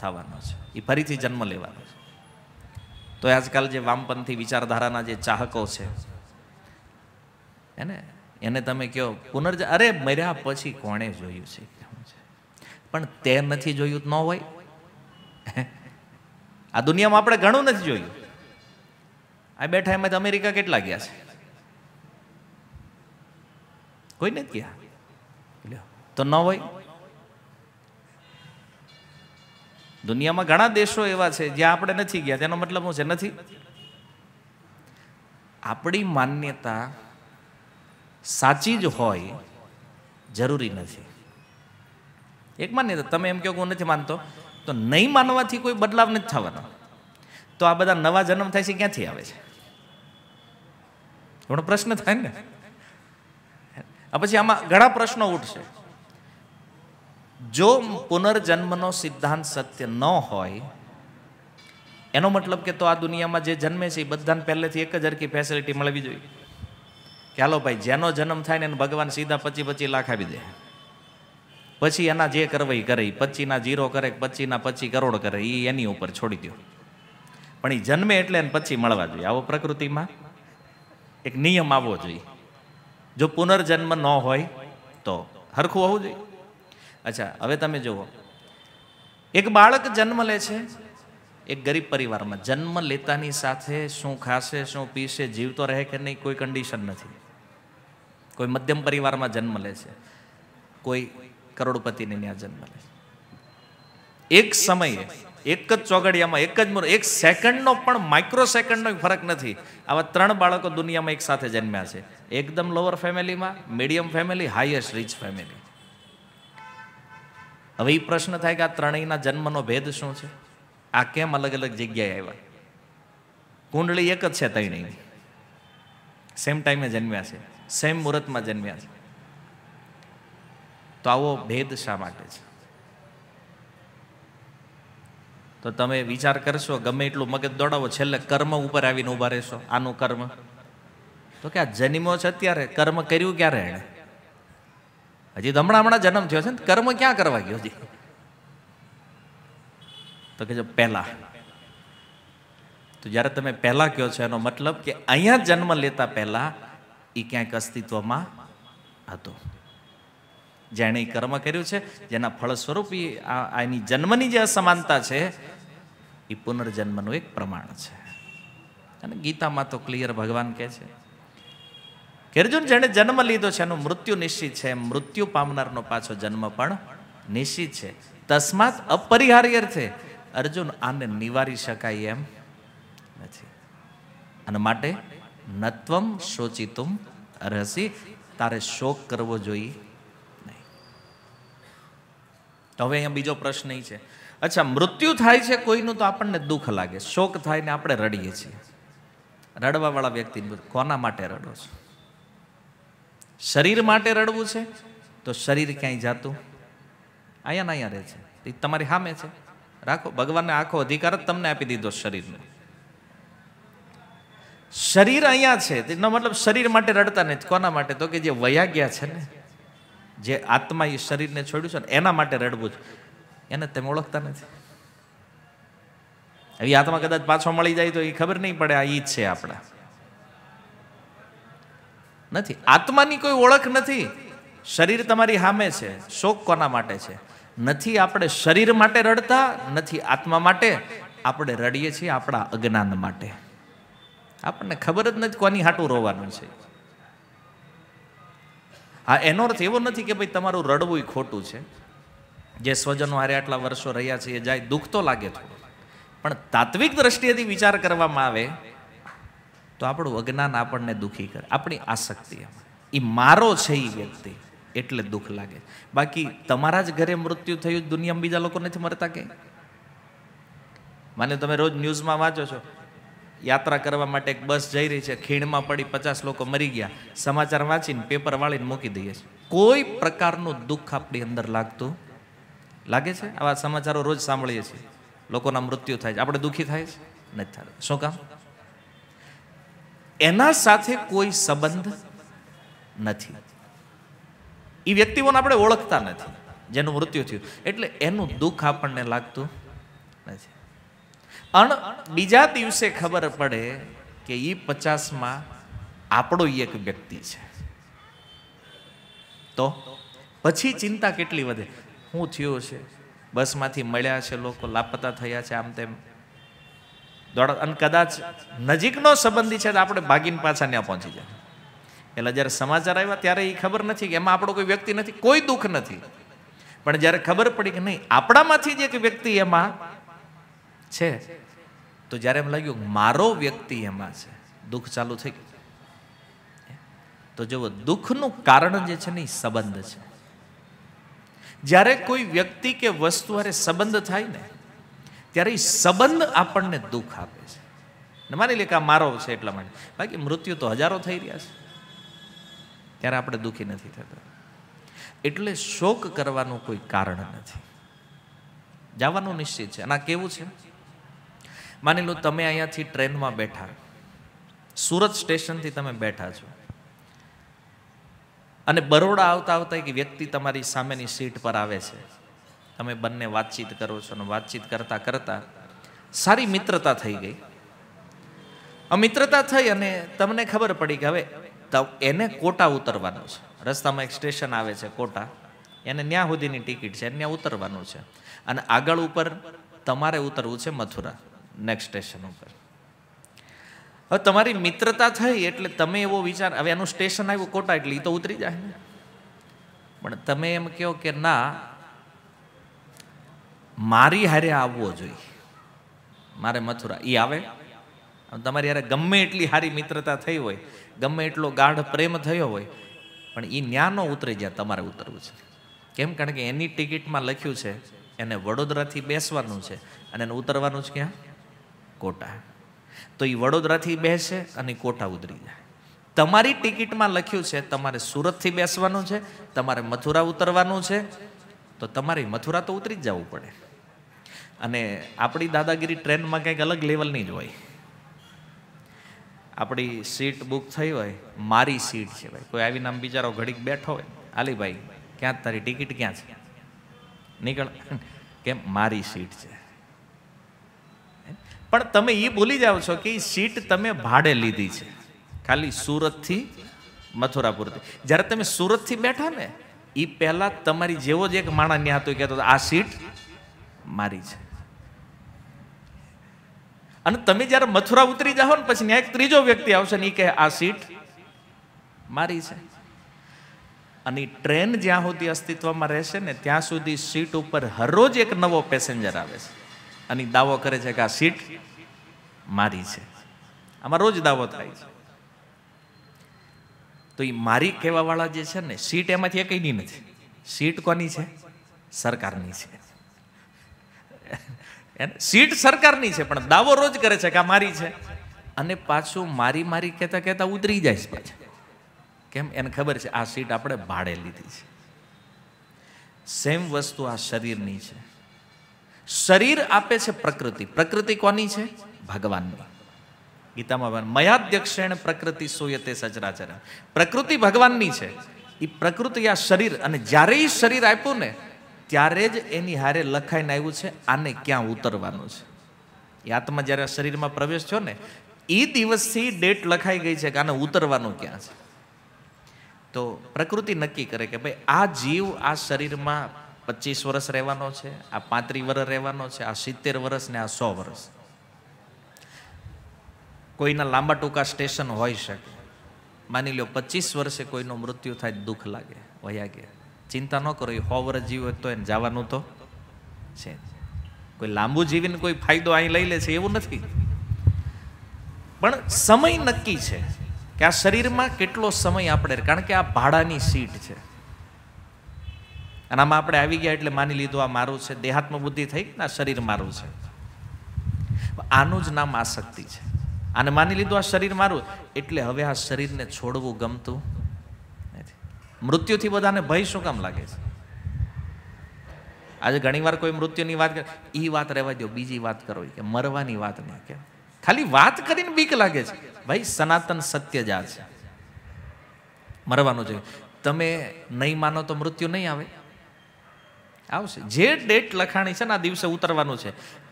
થવાનો છે એ ફરીથી જન્મ લેવાનો છે તો આજકાલ જે વામપંથી વિચારધારાના જે ચાહકો છે હેને એને તમે કહો પુનર્જ અરે મર્યા પછી કોણે જોયું છે પણ તે નથી જોયું ન હોય આ દુનિયામાં આપણે ઘણું નથી જોયું આ બેઠા એમાં અમેરિકા કેટલા ગયા છે કોઈ નથી ગયા તો ન હોય દુનિયામાં ઘણા દેશો એવા છે જ્યાં આપણે નથી ગયા તેનો મતલબ શું છે નથી આપણી માન્યતા સાચી જ હોય જરૂરી નથી એક માન્યતા તમે એમ કહો કે હું નથી માનતો તો નહીં માનવાથી કોઈ બદલાવ નથી થવાનો તો આ બધા નવા જન્મ થાય છે ક્યાંથી આવે છે પણ પ્રશ્ન થાય ને પછી આમાં ઘણા પ્રશ્નો ઉઠશે જો પુનર્જન્મનો સિદ્ધાંત સત્ય ન હોય એનો મતલબ કે તો આ દુનિયામાં જે જન્મે છે એ બધાને પહેલેથી એક જ હરખી ફેસિલિટી મળવી જોઈએ કે હાલો ભાઈ જેનો જન્મ થાય ને એને ભગવાન સીધા પચી પચી લાખ આપી દે પછી એના જે કરવા એ કરે પચીના જીરો કરે પચીના પચી કરોડ કરે એ એની ઉપર છોડી દો પણ એ જન્મે એટલે એને પછી મળવા જોઈએ આવો પ્રકૃતિમાં એક નિયમ આવવો જોઈએ જો પુનર્જન્મ ન હોય તો હરખું હોવું જોઈએ અચ્છા હવે તમે જુઓ એક બાળક જન્મ લે છે એક ગરીબ પરિવારમાં જન્મ લેતાની સાથે શું ખાશે શું પીશે જીવતો રહે કે નહીં કોઈ કન્ડિશન નથી કોઈ મધ્યમ પરિવારમાં જન્મ લે છે કોઈ કરોડપતિને ત્યાં જન્મ લે છે એક સમયે એક જ ચોગડિયામાં એક જ મોર એક સેકન્ડનો પણ માઇક્રો સેકન્ડનો ફરક નથી આવા ત્રણ બાળકો દુનિયામાં એક સાથે જન્મ્યા છે એકદમ લોઅર ફેમિલીમાં medium family highest rich family હવે એ પ્રશ્ન થાય કે આ ત્રણેયના જન્મનો ભેદ શું છે આ કેમ અલગ અલગ જગ્યાએ આવ્યા કુંડળી એક જ છે ત્રણેય સેમ ટાઈમે જન્મ્યા છે સેમ મુહૂર્તમાં જન્મ્યા છે તો આવો ભેદ શા માટે છે તો તમે વિચાર કરશો ગમે એટલું મગજ દોડાવો છેલ્લે કર્મ ઉપર આવીને ઊભા રહેશો આનું કર્મ તો કે આ જન્મ્યો છે અત્યારે કર્મ કર્યું ક્યારે એણે હજી હમણાં હમણાં જન્મ થયો છે ને કર્મ ક્યાં કરવા ગયો હજી તો કે જો પહેલાં તો જ્યારે તમે પહેલાં કહો છો એનો મતલબ કે અહીંયા જન્મ લેતા પહેલાં એ ક્યાંક અસ્તિત્વમાં હતો જેણે એ કર્મ કર્યું છે જેના ફળ સ્વરૂપ એની જન્મની જે અસમાનતા છે એ પુનર્જન્મનું એક પ્રમાણ છે અને ગીતામાં તો ક્લિયર ભગવાન કહે છે કે અર્જુન જેણે જન્મ લીધો છે એનું મૃત્યુ નિશ્ચિત છે મૃત્યુ પામનારનો પાછો જન્મ પણ નિશ્ચિત છે તસ્માત અપરિહાર્ય છે અર્જુન આને નિવારી શકાય એમ નથી અને માટે નત્વમ શોચિતુમ રહસી તારે શોક કરવો જોઈએ નહીં હવે અહીંયા બીજો પ્રશ્ન છે અચ્છા મૃત્યુ થાય છે કોઈનું તો આપણને દુઃખ લાગે શોક થાય ને આપણે રડીએ છીએ રડવાવાળા વ્યક્તિ કોના માટે રડો છો શરીર માટે રડવું છે તો શરીર ક્યાંય જતું અહીંયા ને અહીંયા રહે છે એ તમારી સામે છે રાખો ભગવાનને આખો અધિકાર જ તમને આપી દીધો શરીરને શરીર અહીંયા છે એનો મતલબ શરીર માટે રડતા નથી કોના માટે તો કે જે વયા ગયા છે ને જે આત્મા એ શરીરને છોડ્યું છે ને એના માટે રડવું જ એને તમે ઓળખતા નથી હવે આત્મા કદાચ પાછો મળી જાય તો એ ખબર નહીં પડે આ ઈ જ છે આપણા નથી આત્માની કોઈ ઓળખ નથી શરીર તમારી હામે છે શોક કોના માટે છે નથી આપણે શરીર માટે રડતા નથી આત્મા માટે આપણે રડીએ છીએ આપણા અજ્ઞાન માટે આપણને ખબર જ નથી કોની હાટું રોવાનું છે હા એનો અર્થ એવો નથી કે ભાઈ તમારું રડવું એ ખોટું છે જે સ્વજનો હારે આટલા વર્ષો રહ્યા છે એ જાય દુઃખ તો લાગે થોડું પણ તાત્વિક દ્રષ્ટિએથી વિચાર કરવામાં આવે તો આપણું અજ્ઞાન આપણને દુઃખી કરે આપણી આસક્તિ એ મારો છે એ વ્યક્તિ એટલે દુઃખ લાગે બાકી તમારા જ ઘરે મૃત્યુ થયું દુનિયામાં બીજા લોકો નથી મરતા કે માને તમે રોજ ન્યૂઝમાં વાંચો છો યાત્રા કરવા માટે એક બસ જઈ રહી છે ખીણમાં પડી પચાસ લોકો મરી ગયા સમાચાર વાંચીને પેપર વાળીને મૂકી દઈએ છીએ કોઈ પ્રકારનું દુઃખ આપણી અંદર લાગતું લાગે છે આવા સમાચારો રોજ સાંભળીએ છીએ લોકોના મૃત્યુ થાય છે આપણે દુઃખી થાય છે નથી થતું શું કામ એના સાથે કોઈ સંબંધ નથી એ વ્યક્તિઓને આપણે ઓળખતા નથી જેનું મૃત્યુ થયું એટલે એનું દુઃખ આપણને લાગતું નથી અણ બીજા દિવસે ખબર પડે કે એ પચાસમાં આપણો એક વ્યક્તિ છે તો પછી ચિંતા કેટલી વધે શું થયું છે બસમાંથી મળ્યા છે લોકો લાપતા થયા છે આમ તેમ દોડ અને કદાચ નજીકનો સંબંધી છે આપણે ભાગીને પાછા ત્યાં પહોંચી જાય એટલે જ્યારે સમાચાર આવ્યા ત્યારે એ ખબર નથી કે એમાં આપણો કોઈ વ્યક્તિ નથી કોઈ દુઃખ નથી પણ જ્યારે ખબર પડી કે નહીં આપણામાંથી જે એક વ્યક્તિ એમાં છે તો જ્યારે એમ લાગ્યું મારો વ્યક્તિ એમાં છે દુઃખ ચાલુ થઈ ગયું તો જુઓ દુઃખનું કારણ જે છે ને એ સંબંધ છે જ્યારે કોઈ વ્યક્તિ કે વસ્તુ અરે સંબંધ થાય ને ત્યારે એ સંબંધ આપણને દુઃખ આપે છે ને માની લે કે આ મારો છે એટલા માટે બાકી મૃત્યુ તો હજારો થઈ રહ્યા છે ત્યારે આપણે દુઃખી નથી થતા એટલે શોક કરવાનું કોઈ કારણ નથી જવાનું નિશ્ચિત છે અને આ કેવું છે માની લો તમે અહીંયાથી ટ્રેનમાં બેઠા સુરત સ્ટેશનથી તમે બેઠા છો અને બરોડા આવતા આવતા એક વ્યક્તિ તમારી સામેની સીટ પર આવે છે તમે બંને વાતચીત કરો છો અને વાતચીત કરતાં કરતાં સારી મિત્રતા થઈ ગઈ આ મિત્રતા થઈ અને તમને ખબર પડી કે હવે એને કોટા ઉતરવાનો છે રસ્તામાં એક સ્ટેશન આવે છે કોટા એને ન્યા સુધીની ટિકિટ છે ત્યાં ઉતરવાનું છે અને આગળ ઉપર તમારે ઉતરવું છે મથુરા નેક્સ્ટ સ્ટેશન ઉપર હવે તમારી મિત્રતા થઈ એટલે તમે એવો વિચાર હવે એનું સ્ટેશન આવ્યું કોટા એટલે એ તો ઉતરી જાય ને પણ તમે એમ કહો કે ના મારી હારે આવવો જોઈએ મારે મથુરા એ આવે તમારી યારે ગમે એટલી સારી મિત્રતા થઈ હોય ગમે એટલો ગાઢ પ્રેમ થયો હોય પણ એ ન્યાનો ઉતરી જ્યાં તમારે ઉતરવું છે કેમ કારણ કે એની ટિકિટમાં લખ્યું છે એને વડોદરાથી બેસવાનું છે અને એને ઉતરવાનું છે ક્યાં કોટા તો એ વડોદરાથી બેસે અને કોટા ઉતરી જાય તમારી ટિકિટમાં લખ્યું છે તમારે સુરતથી બેસવાનું છે તમારે મથુરા ઉતરવાનું છે તો તમારી મથુરા તો ઉતરી જ જવું પડે અને આપણી દાદાગીરી ટ્રેનમાં કંઈક અલગ લેવલની જ હોય આપણી સીટ બુક થઈ હોય મારી સીટ છે ભાઈ કોઈ આવીને આમ બિચારો ઘડીક બેઠો હોય આલી ભાઈ ક્યાં તારી ટિકિટ ક્યાં છે નીકળ કેમ મારી સીટ છે પણ તમે એ ભૂલી જાઓ છો કે સીટ તમે ભાડે લીધી છે ખાલી સુરતથી મથુરા પૂરતી જ્યારે તમે સુરતથી બેઠા ને એ પહેલાં તમારી જેવો જ એક માણસ ત્યાં હતો કહેતો આ સીટ મારી છે અને તમે જ્યારે મથુરા ઉતરી જાઓ ને પછી એક ત્રીજો વ્યક્તિ આવશે ને એ કહે આ સીટ મારી છે અને ટ્રેન જ્યાં સુધી અસ્તિત્વમાં રહેશે ને ત્યાં સુધી સીટ ઉપર હરરોજ એક નવો પેસેન્જર આવે છે અને દાવો કરે છે કે આ સીટ મારી છે આમાં રોજ દાવો થાય છે તો એ મારી કહેવાવાળા જે છે ને સીટ એમાંથી એકની નથી સીટ કોની છે સરકારની છે સીટ સરકારની છે પણ દાવો રોજ કરે છે કે આ મારી છે અને પાછું મારી મારી કહેતા કહેતા ઉતરી જાય છે પાછા કેમ એને ખબર છે આ સીટ આપણે ભાડે લીધી છે સેમ વસ્તુ આ શરીરની છે શરીર આપે છે પ્રકૃતિ પ્રકૃતિ કોની છે ભગવાનની ગીતામાં મયાધ્યક્ષેણ પ્રકૃતિ સોયતે સચરાચર પ્રકૃતિ ભગવાનની છે એ પ્રકૃતિ આ શરીર અને જ્યારે એ શરીર આપ્યું ને ત્યારે જ એની હારે લખાઈને આવ્યું છે આને ક્યાં ઉતરવાનું છે એ આત્મા જ્યારે શરીરમાં પ્રવેશ થયો ને એ દિવસથી ડેટ લખાઈ ગઈ છે કે આને ઉતરવાનું ક્યાં છે તો પ્રકૃતિ નક્કી કરે કે ભાઈ આ જીવ આ શરીરમાં પચીસ વર્ષ રહેવાનો છે આ પાંત્રીસ વર્ષ રહેવાનો છે આ સિત્તેર વર્ષ ને આ સો વર્ષ કોઈના લાંબા ટૂંકા સ્ટેશન હોઈ શકે માની લો પચીસ વર્ષે કોઈનું મૃત્યુ થાય દુઃખ લાગે વયા ગયા ચિંતા ન કરો એ સો વર્ષ જીવે તો એને જવાનું તો છે કોઈ લાંબુ જીવીને કોઈ ફાયદો અહીં લઈ લે છે એવું નથી પણ સમય નક્કી છે કે આ શરીરમાં કેટલો સમય આપણે કારણ કે આ ભાડાની સીટ છે અને આમાં આપણે આવી ગયા એટલે માની લીધું આ મારું છે દેહાત્મ બુદ્ધિ થઈ આ શરીર મારું છે આનું જ નામ આસક્તિ છે આને માની લીધું આ શરીર મારું એટલે હવે આ શરીરને છોડવું ગમતું મૃત્યુથી બધાને ભય શું કામ લાગે છે આજે ઘણીવાર કોઈ મૃત્યુની વાત કરે એ વાત રહેવા દો બીજી વાત કરો કે મરવાની વાત ના કે ખાલી વાત કરીને બીક લાગે છે ભાઈ સનાતન સત્ય જ આ છે મરવાનું છે તમે નહીં માનો તો મૃત્યુ નહીં આવે આવશે જે ડેટ લખાણી છે ને આ દિવસે ઉતરવાનું છે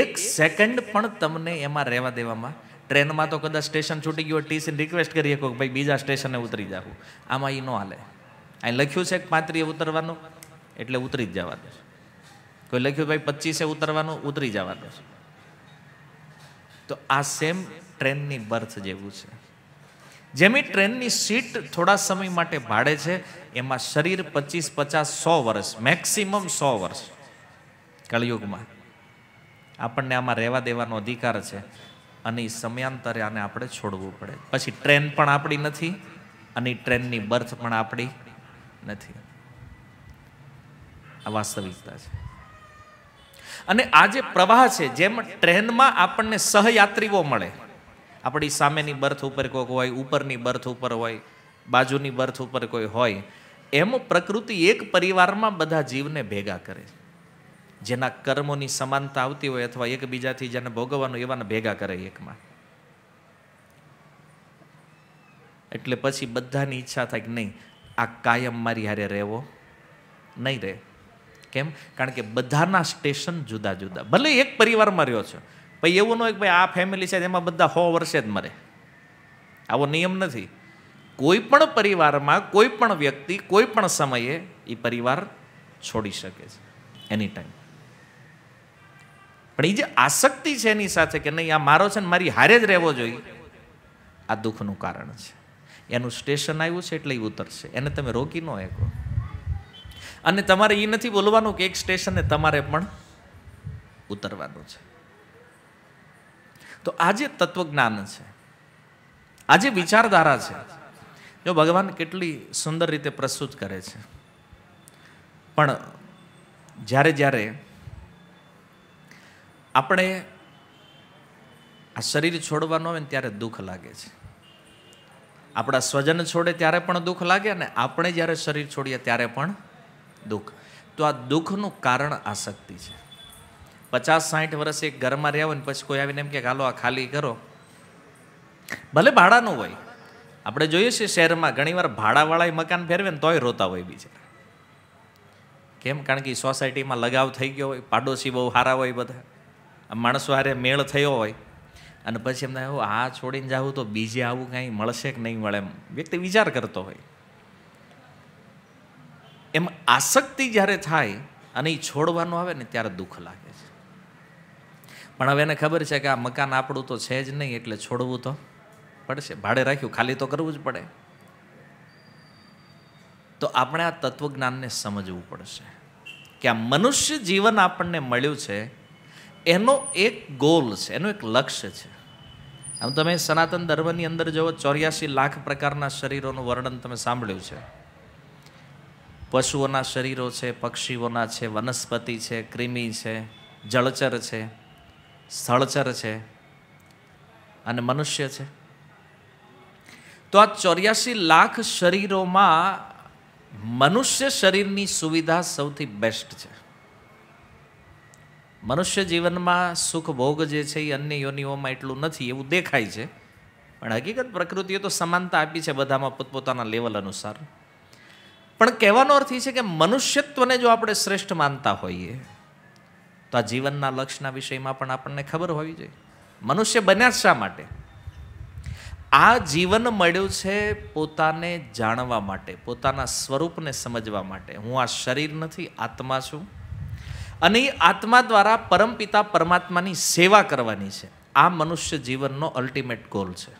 એક સેકન્ડ પણ તમને એમાં રહેવા દેવામાં ટ્રેનમાં તો કદાચ સ્ટેશન છૂટી ગયું ટીસીને રિક્વેસ્ટ કરીએ કે ભાઈ બીજા સ્ટેશને ઉતરી જાવ આમાં એ ન હાલે અહીં લખ્યું છે કે પાંત્રીએ ઉતરવાનું એટલે ઉતરી જ જવાનું છે કોઈ લખ્યું ભાઈ પચીસે ઉતરવાનું ઉતરી જવાનું છે તો આ સેમ ટ્રેનની બર્થ જેવું છે જેમી ટ્રેનની સીટ થોડા સમય માટે ભાડે છે એમાં શરીર પચીસ પચાસ સો વર્ષ મેક્સિમમ સો વર્ષ કળયુગમાં આપણને આમાં રહેવા દેવાનો અધિકાર છે અને એ સમયાંતરે આને આપણે છોડવું પડે પછી ટ્રેન પણ આપણી નથી અને ટ્રેનની બર્થ પણ આપણી નથી આ વાસ્તવિકતા છે અને આ જે પ્રવાહ છે જેમ ટ્રેનમાં આપણને સહયાત્રીઓ મળે આપણી સામેની બર્થ ઉપર કોઈક હોય ઉપરની બર્થ ઉપર હોય બાજુની બર્થ ઉપર કોઈ હોય એમ પ્રકૃતિ એક પરિવારમાં બધા જીવને ભેગા કરે છે જેના કર્મોની સમાનતા આવતી હોય અથવા એકબીજાથી જેને ભોગવવાનું એવાને ભેગા કરે એકમાં એટલે પછી બધાની ઈચ્છા થાય કે નહીં આ કાયમ મારી હારે રહેવો નહીં રહે કેમ કારણ કે બધાના સ્ટેશન જુદા જુદા ભલે એક પરિવારમાં રહ્યો છે ભાઈ એવું ન હોય કે ભાઈ આ ફેમિલી છે એમાં બધા સો વર્ષે જ મરે આવો નિયમ નથી કોઈ પણ પરિવારમાં કોઈ પણ વ્યક્તિ કોઈ પણ સમયે એ પરિવાર છોડી શકે છે એની ટાઈમ પણ એ જે આસક્તિ છે એની સાથે કે નહીં આ મારો છે ને મારી હારે જ રહેવો જોઈએ આ દુઃખનું કારણ છે એનું સ્ટેશન આવ્યું છે એટલે એ ઉતરશે એને તમે રોકી ન શકો અને તમારે એ નથી બોલવાનું કે એક સ્ટેશને તમારે પણ ઉતરવાનું છે તો આ જે તત્વજ્ઞાન છે આ જે વિચારધારા છે જો ભગવાન કેટલી સુંદર રીતે પ્રસ્તુત કરે છે પણ જ્યારે જ્યારે આપણે આ શરીર છોડવાનું આવે ને ત્યારે દુઃખ લાગે છે આપણા સ્વજન છોડે ત્યારે પણ દુઃખ લાગે ને આપણે જ્યારે શરીર છોડીએ ત્યારે પણ દુઃખ તો આ દુઃખનું કારણ આસક્તિ છે પચાસ સાઠ વર્ષ એક ઘરમાં રહ્યા હોય ને પછી કોઈ આવીને એમ કે હાલો આ ખાલી કરો ભલે ભાડાનું હોય આપણે જોઈએ છીએ શહેરમાં ઘણીવાર ભાડાવાળાએ મકાન ફેરવે ને તોય રોતા હોય બીજા કેમ કારણ કે સોસાયટીમાં લગાવ થઈ ગયો હોય પાડોશી બહુ સારા હોય બધા માણસો હારે મેળ થયો હોય અને પછી એમને એવું આ છોડીને જાવું તો બીજે આવું કાંઈ મળશે કે નહીં મળે એમ વ્યક્તિ વિચાર કરતો હોય એમ આસક્તિ જ્યારે થાય અને એ છોડવાનું આવે ને ત્યારે દુઃખ લાગે છે પણ હવે એને ખબર છે કે આ મકાન આપણું તો છે જ નહીં એટલે છોડવું તો પડશે ભાડે રાખ્યું ખાલી તો કરવું જ પડે તો આપણે આ તત્વજ્ઞાનને સમજવું પડશે કે આ મનુષ્ય જીવન આપણને મળ્યું છે એનો એક ગોલ છે એનો એક લક્ષ્ય છે આમ તમે સનાતન ધર્મની અંદર જુઓ ચોર્યાસી લાખ પ્રકારના શરીરોનું વર્ણન તમે સાંભળ્યું છે પશુઓના શરીરો છે પક્ષીઓના છે વનસ્પતિ છે કૃમિ છે જળચર છે સ્થળચર છે અને મનુષ્ય છે તો આ ચોર્યાસી લાખ શરીરોમાં મનુષ્ય શરીરની સુવિધા સૌથી બેસ્ટ છે મનુષ્ય જીવનમાં સુખ ભોગ જે છે એ અન્ય યોનિઓમાં એટલું નથી એવું દેખાય છે પણ હકીકત પ્રકૃતિએ તો સમાનતા આપી છે બધામાં પોતપોતાના લેવલ અનુસાર પણ કહેવાનો અર્થ એ છે કે મનુષ્યત્વને જો આપણે શ્રેષ્ઠ માનતા હોઈએ તો આ જીવનના લક્ષ્યના વિષયમાં પણ આપણને ખબર હોવી જોઈએ મનુષ્ય બન્યા શા માટે આ જીવન મળ્યું છે પોતાને જાણવા માટે પોતાના સ્વરૂપને સમજવા માટે હું આ શરીર નથી આત્મા છું અને એ આત્મા દ્વારા પરમપિતા પરમાત્માની સેવા કરવાની છે આ મનુષ્ય જીવનનો અલ્ટિમેટ ગોલ છે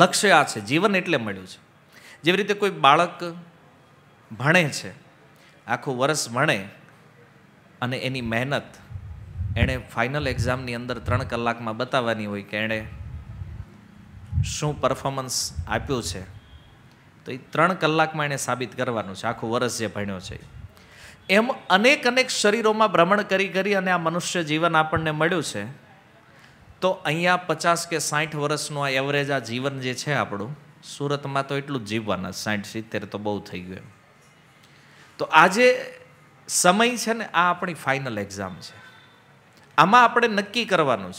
લક્ષ્ય આ છે જીવન એટલે મળ્યું છે જેવી રીતે કોઈ બાળક ભણે છે આખું વર્ષ ભણે અને એની મહેનત એણે ફાઇનલ એક્ઝામની અંદર ત્રણ કલાકમાં બતાવવાની હોય કે એણે શું પરફોર્મન્સ આપ્યું છે તો એ ત્રણ કલાકમાં એણે સાબિત કરવાનું છે આખું વર્ષ જે ભણ્યો છે એમ અનેક અનેક શરીરોમાં ભ્રમણ કરી કરી અને આ મનુષ્ય જીવન આપણને મળ્યું છે તો અહીંયા પચાસ કે સાઠ વર્ષનું આ એવરેજ આ જીવન જે છે આપણું સુરતમાં તો એટલું જ જીવવાના સાઠ સિત્તેર તો બહુ થઈ ગયું એમ તો આજે સમય છે ને આ આપણી ફાઇનલ એક્ઝામ છે આમાં આપણે નક્કી કરવાનું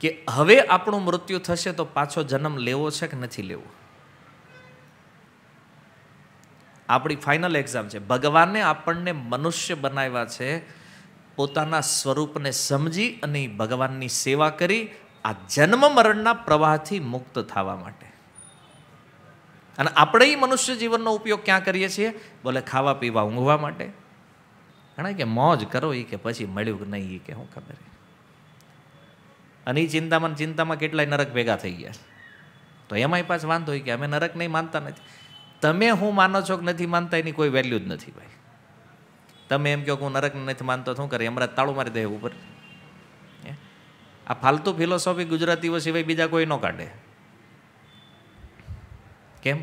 છે કે હવે આપણું મૃત્યુ થશે તો પાછો જન્મ લેવો છે કે નથી લેવો આપણી ફાઇનલ એક્ઝામ છે ભગવાને આપણને મનુષ્ય બનાવ્યા છે પોતાના સ્વરૂપને સમજી અને ભગવાનની સેવા કરી આ જન્મ મરણના પ્રવાહથી મુક્ત થવા માટે અને આપણે મનુષ્ય જીવનનો ઉપયોગ ક્યાં કરીએ છીએ બોલે ખાવા પીવા ઊંઘવા માટે ઘણા કે મોજ કરો એ કે પછી મળ્યું કે નહીં એ કે હું ખબર અને એ ચિંતામાં ચિંતામાં કેટલાય નરક ભેગા થઈ ગયા તો એમાંય પાછ વાંધો હોય કે અમે નરક નહીં માનતા નથી તમે હું માનો છો કે નથી માનતા એની કોઈ વેલ્યુ જ નથી ભાઈ તમે એમ કહો કે હું નરક નથી માનતો શું કરે અમારા તાળું મારી દે ઉપર આ ફાલતુ ફિલોસોફી ગુજરાતીઓ સિવાય બીજા કોઈ ન કાઢે કેમ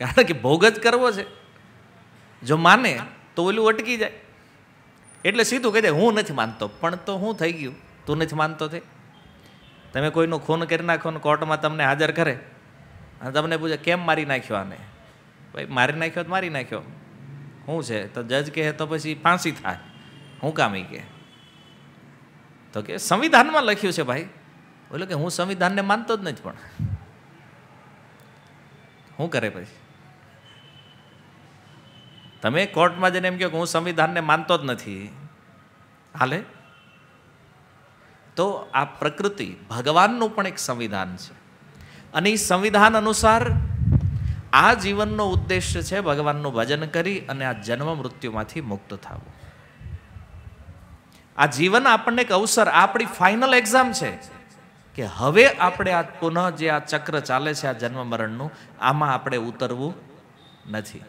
કારણ કે ભોગ જ કરવો છે જો માને તો ઓલું અટકી જાય એટલે સીધું કહી દે હું નથી માનતો પણ તો હું થઈ ગયું તું નથી માનતો તે તમે કોઈનું ખૂન કરી નાખો ને કોર્ટમાં તમને હાજર કરે અને તમને પૂછે કેમ મારી નાખ્યો આને ભાઈ મારી નાખ્યો તો મારી નાખ્યો શું છે તો જજ કહે તો પછી ફાંસી થાય હું એ કે તો કે સંવિધાનમાં લખ્યું છે ભાઈ બોલો કે હું સંવિધાનને માનતો જ નથી પણ શું કરે પછી તમે કોર્ટમાં જઈને એમ કહો કે હું સંવિધાનને માનતો જ નથી હાલે તો આ પ્રકૃતિ ભગવાનનું પણ એક સંવિધાન છે અને એ સંવિધાન અનુસાર આ જીવનનો ઉદ્દેશ છે ભગવાનનું ભજન કરી અને આ જન્મ મૃત્યુમાંથી મુક્ત થવું આ જીવન આપણને એક અવસર આપણી ફાઇનલ એક્ઝામ છે કે હવે આપણે આ પુનઃ જે આ ચક્ર ચાલે છે આ જન્મ મરણનું આમાં આપણે ઉતરવું નથી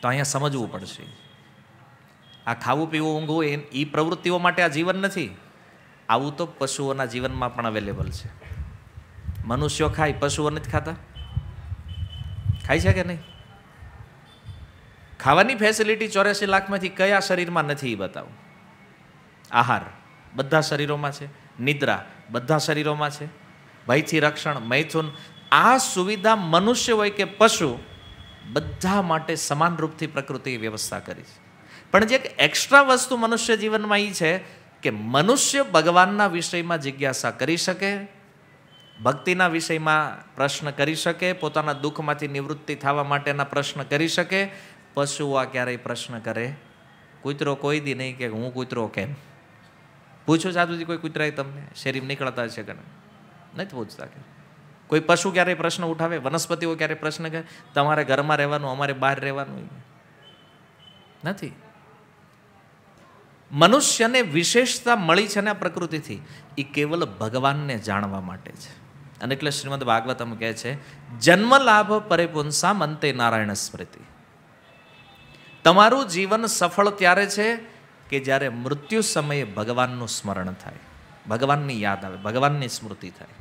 તો અહીંયા સમજવું પડશે આ ખાવું પીવું ઊંઘવું એ એ પ્રવૃત્તિઓ માટે આ જીવન નથી આવું તો પશુઓના જીવનમાં પણ અવેલેબલ છે મનુષ્યો ખાય પશુઓ નથી ખાતા ખાય છે કે નહીં ખાવાની ફેસિલિટી ચોર્યાસી લાખમાંથી કયા શરીરમાં નથી એ બતાવું આહાર બધા શરીરોમાં છે નિદ્રા બધા શરીરોમાં છે ભયથી રક્ષણ મૈથુન આ સુવિધા મનુષ્ય હોય કે પશુ બધા માટે સમાન રૂપથી પ્રકૃતિએ વ્યવસ્થા કરી છે પણ જે એક એક્સ્ટ્રા વસ્તુ મનુષ્ય જીવનમાં એ છે કે મનુષ્ય ભગવાનના વિષયમાં જિજ્ઞાસા કરી શકે ભક્તિના વિષયમાં પ્રશ્ન કરી શકે પોતાના દુઃખમાંથી નિવૃત્તિ થવા માટેના પ્રશ્ન કરી શકે પશુ આ ક્યારેય પ્રશ્ન કરે કૂતરો કોઈ દી નહીં કે હું કૂતરો કેમ પૂછો સાધુજી કોઈ કૂતરાય તમને શેરીમ નીકળતા છે કે નથી પૂછતા કે કોઈ પશુ ક્યારેય પ્રશ્ન ઉઠાવે વનસ્પતિઓ ક્યારેય પ્રશ્ન કરે તમારે ઘરમાં રહેવાનું અમારે બહાર રહેવાનું નથી મનુષ્યને વિશેષતા મળી છે ને આ પ્રકૃતિથી એ કેવલ ભગવાનને જાણવા માટે છે અને એટલે શ્રીમદ ભાગવતમ કહે છે જન્મલાભ પરિપુંસા અંતે નારાયણ સ્મૃતિ તમારું જીવન સફળ ત્યારે છે કે જ્યારે મૃત્યુ સમયે ભગવાનનું સ્મરણ થાય ભગવાનની યાદ આવે ભગવાનની સ્મૃતિ થાય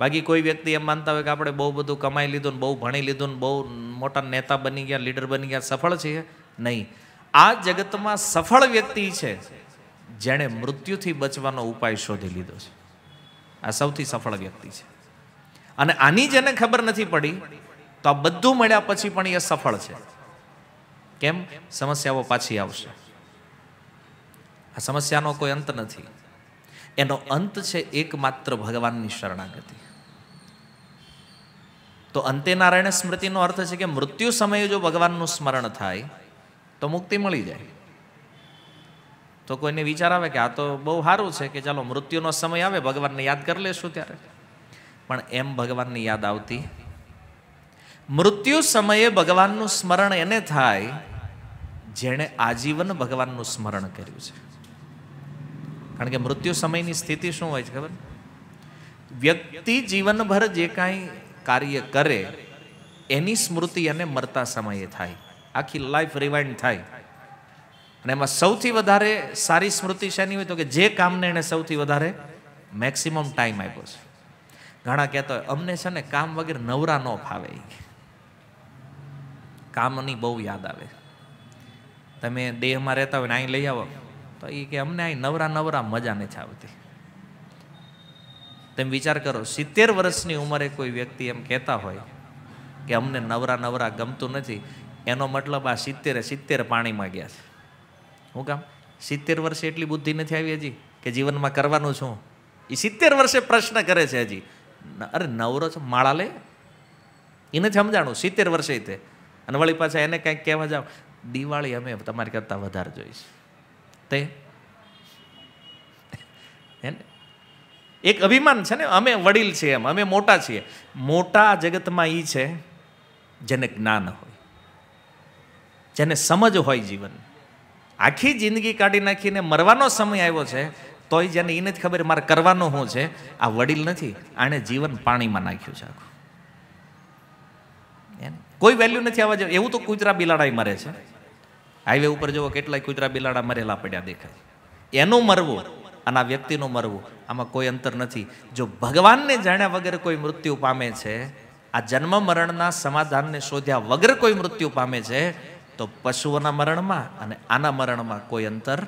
બાકી કોઈ વ્યક્તિ એમ માનતા હોય કે આપણે બહુ બધું કમાઈ લીધું ને બહુ ભણી લીધું ને બહુ મોટા નેતા બની ગયા લીડર બની ગયા સફળ છીએ નહીં આ જગતમાં સફળ વ્યક્તિ છે જેણે મૃત્યુથી બચવાનો ઉપાય શોધી લીધો છે આ સૌથી સફળ વ્યક્તિ છે અને આની જેને ખબર નથી પડી તો આ બધું મળ્યા પછી પણ એ સફળ છે કેમ સમસ્યાઓ પાછી આવશે આ સમસ્યાનો કોઈ અંત નથી એનો અંત છે એકમાત્ર ભગવાનની શરણાગતિ તો અંતે નારાયણ સ્મૃતિનો અર્થ છે કે મૃત્યુ સમયે જો ભગવાનનું સ્મરણ થાય તો મુક્તિ મળી જાય તો કોઈને વિચાર આવે કે આ તો બહુ સારું છે કે ચાલો મૃત્યુનો સમય આવે ભગવાનને યાદ કરી લેશું ત્યારે પણ એમ ભગવાનને યાદ આવતી મૃત્યુ સમયે ભગવાનનું સ્મરણ એને થાય જેણે આજીવન ભગવાનનું સ્મરણ કર્યું છે કારણ કે મૃત્યુ સમયની સ્થિતિ શું હોય છે ખબર વ્યક્તિ જીવનભર જે કાંઈ કાર્ય કરે એની સ્મૃતિ એને મરતા સમયે થાય આખી લાઈફ રિવાઇન્ડ થાય અને એમાં સૌથી વધારે સારી સ્મૃતિ શેની હોય તો કે જે કામને એણે સૌથી વધારે મેક્સિમમ ટાઈમ આપ્યો છે ઘણા કહેતા હોય અમને છે ને કામ વગેરે નવરા ન ફાવે કામની બહુ યાદ આવે તમે દેહમાં રહેતા હોય ને અહીં લઈ આવો તો એ કે અમને અહીં નવરા નવરા મજા નથી આવતી તમે વિચાર કરો સિત્તેર વર્ષની ઉંમરે કોઈ વ્યક્તિ એમ કહેતા હોય કે અમને નવરા નવરા ગમતું નથી એનો મતલબ આ સિત્તેરે સિત્તેર પાણીમાં ગયા છે હું કામ સિત્તેર વર્ષે એટલી બુદ્ધિ નથી આવી હજી કે જીવનમાં કરવાનું છું એ સિત્તેર વર્ષે પ્રશ્ન કરે છે હજી અરે નવરો છો માળા લે એને સમજાણું સિત્તેર વર્ષે તે અને વળી પાછા એને કંઈક કહેવા જાઓ દિવાળી અમે તમારી કરતાં વધારે જોઈશ તે એક અભિમાન છે ને અમે વડીલ છીએ એમ અમે મોટા છીએ મોટા જગતમાં એ છે જેને જ્ઞાન હોય જેને સમજ હોય જીવન આખી જિંદગી કાઢી નાખીને મરવાનો સમય આવ્યો છે તોય જેને એ નથી ખબર મારે કરવાનું શું છે આ વડીલ નથી આણે જીવન પાણીમાં નાખ્યું છે આખું કોઈ વેલ્યુ નથી આવવા જેવું એવું તો કૂતરા બિલાડા મરે છે હાઈવે ઉપર જુઓ કેટલાય કૂતરા બિલાડા મરેલા પડ્યા દેખાય એનું મરવું અને આ વ્યક્તિનું મરવું આમાં કોઈ અંતર નથી જો ભગવાનને જાણ્યા વગર કોઈ મૃત્યુ પામે છે આ જન્મ મરણના સમાધાનને શોધ્યા વગર કોઈ મૃત્યુ પામે છે તો પશુઓના મરણમાં અને આના મરણમાં કોઈ અંતર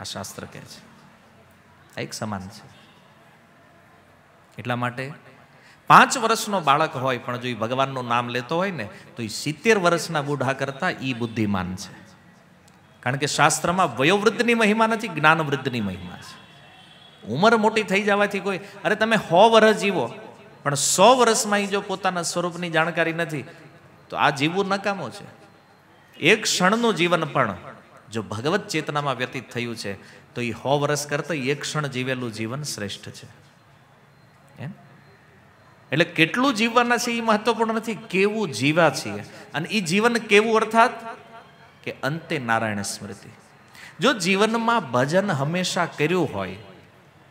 આ શાસ્ત્ર કહે છે આ એક સમાન છે એટલા માટે પાંચ વર્ષનો બાળક હોય પણ જો એ ભગવાનનું નામ લેતો હોય ને તો એ સિત્તેર વર્ષના બુઢા કરતાં એ બુદ્ધિમાન છે કારણ કે શાસ્ત્રમાં વયોવૃદ્ધની મહિમા નથી જ્ઞાનવૃદ્ધની મહિમા છે ઉંમર મોટી થઈ જવાથી કોઈ અરે તમે સો વર્ષ જીવો પણ સો વર્ષમાં એ જો પોતાના સ્વરૂપની જાણકારી નથી તો આ જીવવું નકામો છે એક ક્ષણનું જીવન પણ જો ભગવત ચેતનામાં વ્યતીત થયું છે તો એ સો વર્ષ કરતાં એક ક્ષણ જીવેલું જીવન શ્રેષ્ઠ છે એમ એટલે કેટલું જીવવાના છે એ મહત્વપૂર્ણ નથી કેવું જીવા છીએ અને એ જીવન કેવું અર્થાત કે અંતે નારાયણ સ્મૃતિ જો જીવનમાં ભજન હંમેશા કર્યું હોય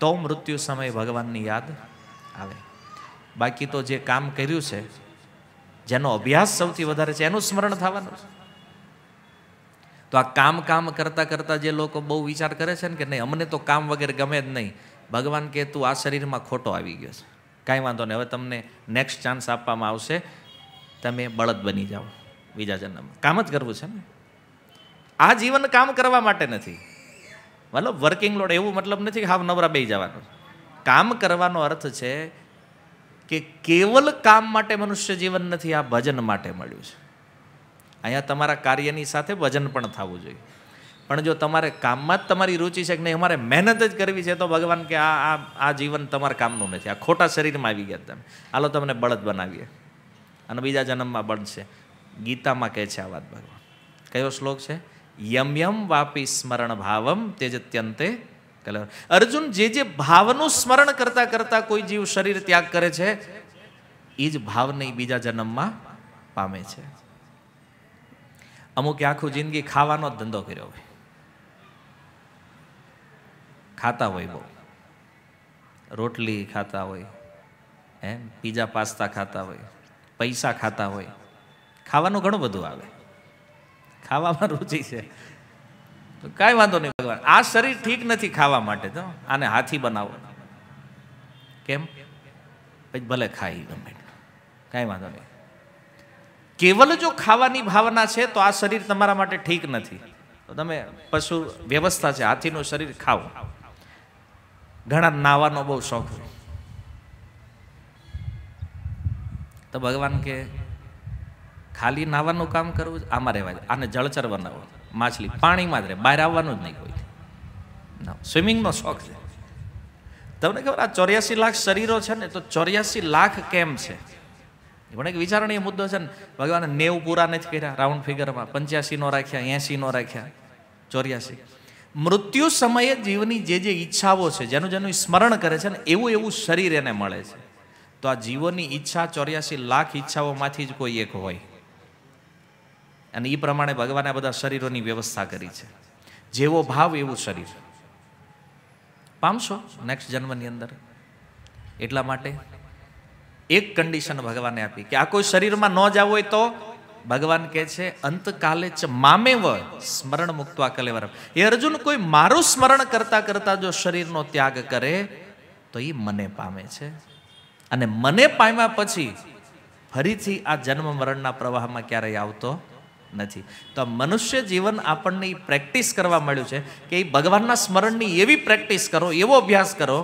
તો મૃત્યુ સમયે ભગવાનની યાદ આવે બાકી તો જે કામ કર્યું છે જેનો અભ્યાસ સૌથી વધારે છે એનું સ્મરણ થવાનું છે તો આ કામ કામ કરતાં કરતાં જે લોકો બહુ વિચાર કરે છે ને કે નહીં અમને તો કામ વગેરે ગમે જ નહીં ભગવાન કે તું આ શરીરમાં ખોટો આવી ગયો છે કાંઈ વાંધો નહીં હવે તમને નેક્સ્ટ ચાન્સ આપવામાં આવશે તમે બળદ બની જાઓ બીજા જન્મમાં કામ જ કરવું છે ને આ જીવન કામ કરવા માટે નથી મતલબ વર્કિંગ લોડ એવું મતલબ નથી કે હાવ નવરા બે જવાનો કામ કરવાનો અર્થ છે કે કેવલ કામ માટે મનુષ્ય જીવન નથી આ ભજન માટે મળ્યું છે અહીંયા તમારા કાર્યની સાથે વજન પણ થવું જોઈએ પણ જો તમારે કામમાં જ તમારી રુચિ છે કે નહીં અમારે મહેનત જ કરવી છે તો ભગવાન કે આ આ આ જીવન તમારા કામનું નથી આ ખોટા શરીરમાં આવી ગયા તમે હાલો તમને બળદ બનાવીએ અને બીજા જન્મમાં બનશે ગીતામાં કહે છે આ વાત ભગવાન કયો શ્લોક છે યમ યમ વાપી સ્મરણ ભાવમ તેજત્યંતે કલર અર્જુન જે જે ભાવનું સ્મરણ કરતા કરતા કોઈ જીવ શરીર ત્યાગ કરે છે એ જ ભાવને બીજા જન્મમાં પામે છે અમુકે આખું જિંદગી ખાવાનો જ ધંધો કર્યો હોય ખાતા હોય બહુ રોટલી ખાતા હોય એમ પીઝા પાસ્તા ખાતા હોય પૈસા ખાતા હોય ખાવાનું ઘણું બધું આવે ખાવામાં રુચિ છે તો કાંઈ વાંધો નહીં ભગવાન આ શરીર ઠીક નથી ખાવા માટે તો આને હાથી બનાવો કેમ પછી ભલે ખાઈ ગમે કાંઈ વાંધો નહીં કેવલ જો ખાવાની ભાવના છે તો આ શરીર તમારા માટે ઠીક નથી તો તમે પશુ વ્યવસ્થા છે હાથીનું શરીર ખાઓ ઘણા નાવાનો બહુ શોખ હોય તો ભગવાન કે ખાલી નાવાનું કામ કરવું આમાં રહેવા આને જળચર બનાવો માછલી પાણીમાં જ રહે બહાર આવવાનું જ નહીં કોઈ સ્વિમિંગનો શોખ છે તમને ખબર આ ચોર્યાસી લાખ શરીરો છે ને તો ચોર્યાસી લાખ કેમ છે પણ એક વિચારણીય મુદ્દો છે ને ભગવાને નેવ પૂરા નથી કર્યા રાઉન્ડ ફિગરમાં પંચ્યાસીનો રાખ્યા એંસીનો રાખ્યા ચોર્યાસી મૃત્યુ સમયે જીવની જે જે ઈચ્છાઓ છે જેનું જેનું સ્મરણ કરે છે ને એવું એવું શરીર એને મળે છે તો આ જીવોની ઈચ્છા ચોર્યાસી લાખ ઈચ્છાઓમાંથી જ કોઈ એક હોય અને એ પ્રમાણે ભગવાને બધા શરીરોની વ્યવસ્થા કરી છે જેવો ભાવ એવું શરીર પામશો નેક્સ્ટ જન્મની અંદર એટલા માટે એક કન્ડિશન ભગવાને આપી કે આ કોઈ શરીરમાં ન જાવ હોય તો ભગવાન કહે છે અંતકાલે ચ મામેવ સ્મરણ મુક્તવા કલેવર એ અર્જુન કોઈ મારું સ્મરણ કરતા કરતા જો શરીરનો ત્યાગ કરે તો એ મને પામે છે અને મને પામ્યા પછી ફરીથી આ જન્મ મરણના પ્રવાહમાં ક્યારેય આવતો નથી તો મનુષ્ય જીવન આપણને એ પ્રેક્ટિસ કરવા મળ્યું છે કે એ ભગવાનના સ્મરણની એવી પ્રેક્ટિસ કરો એવો અભ્યાસ કરો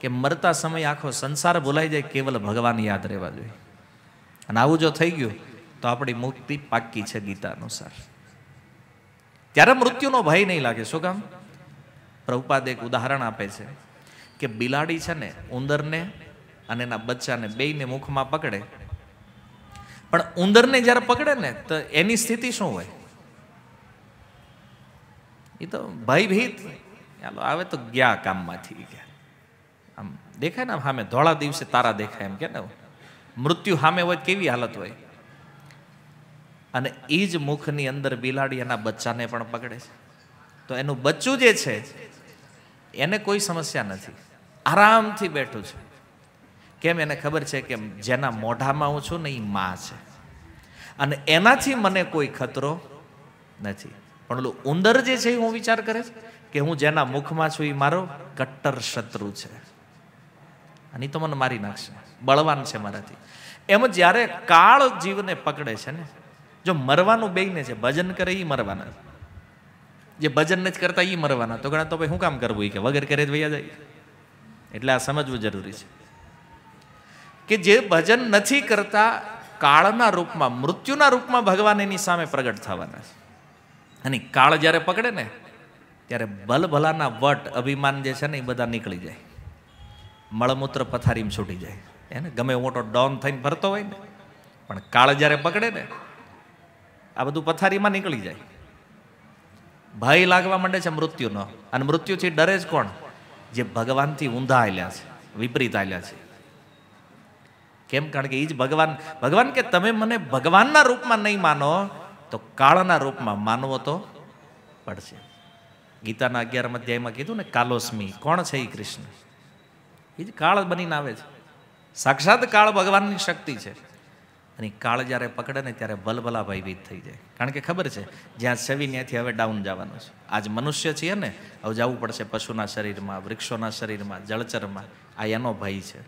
કે મરતા સમય આખો સંસાર ભૂલાઈ જાય કેવલ ભગવાન યાદ રહેવા જોઈએ અને આવું જો થઈ ગયું તો આપણી મુક્તિ પાક્કી છે ગીતા અનુસાર ત્યારે મૃત્યુનો ભય નહીં લાગે શું કામ પ્રભુપાદ એક ઉદાહરણ આપે છે કે બિલાડી છે ને ઉંદરને અને એના બચ્ચાને બેયને મુખમાં પકડે પણ ઉંદરને જ્યારે પકડે ને તો એની સ્થિતિ શું હોય એ તો ભયભીત ચાલો આવે તો ગયા કામમાંથી ગયા આમ દેખાય ને સામે ધોળા દિવસે તારા દેખાય એમ કે ને મૃત્યુ સામે હોય કેવી હાલત હોય અને એ જ મુખની અંદર બિલાડી એના બચ્ચાને પણ પકડે છે તો એનું બચ્ચું જે છે એને કોઈ સમસ્યા નથી આરામથી બેઠું છે કેમ એને ખબર છે કે જેના મોઢામાં હું છું ને એ માં છે અને એનાથી મને કોઈ ખતરો નથી પણ ઓલું ઉંદર જે છે એ હું વિચાર કરે છે કે હું જેના મુખમાં છું એ મારો કટ્ટર શત્રુ છે અને તો મને મારી નાખશે બળવાન છે મારાથી એમ જ્યારે કાળ જીવને પકડે છે ને જો મરવાનું બેને છે ભજન કરે એ મરવાના જે ભજન નથી કરતા એ મરવાના તો ઘણા તો ભાઈ શું કામ કરવું એ કે વગર કરે જ વૈયા જાય એટલે આ સમજવું જરૂરી છે કે જે ભજન નથી કરતા કાળના રૂપમાં મૃત્યુના રૂપમાં ભગવાન એની સામે પ્રગટ થવાના છે અને કાળ જ્યારે પકડે ને ત્યારે ભલભલાના વટ અભિમાન જે છે ને એ બધા નીકળી જાય મળમૂત્ર પથારીમાં છૂટી જાય એને ગમે મોટો ડોન થઈને ભરતો હોય ને પણ કાળ જ્યારે પકડે ને આ બધું પથારીમાં નીકળી જાય ભય લાગવા માંડે છે મૃત્યુનો અને મૃત્યુથી ડરે જ કોણ જે ભગવાનથી ઊંધા આલ્યા છે વિપરીત આલ્યા છે કેમ કારણ કે એ જ ભગવાન ભગવાન કે તમે મને ભગવાનના રૂપમાં નહીં માનો તો કાળના રૂપમાં માનવો તો પડશે ગીતાના અગિયારમ અધ્યાયમાં કીધું ને કાલોસ્મી કોણ છે એ કૃષ્ણ એ જ કાળ બનીને આવે છે સાક્ષાત કાળ ભગવાનની શક્તિ છે અને કાળ જ્યારે પકડે ને ત્યારે ભલભલા ભયભીત થઈ જાય કારણ કે ખબર છે જ્યાં સેવી ત્યાંથી હવે ડાઉન જવાનું છે આજ મનુષ્ય છીએ ને હવે જવું પડશે પશુના શરીરમાં વૃક્ષોના શરીરમાં જળચરમાં આ એનો ભય છે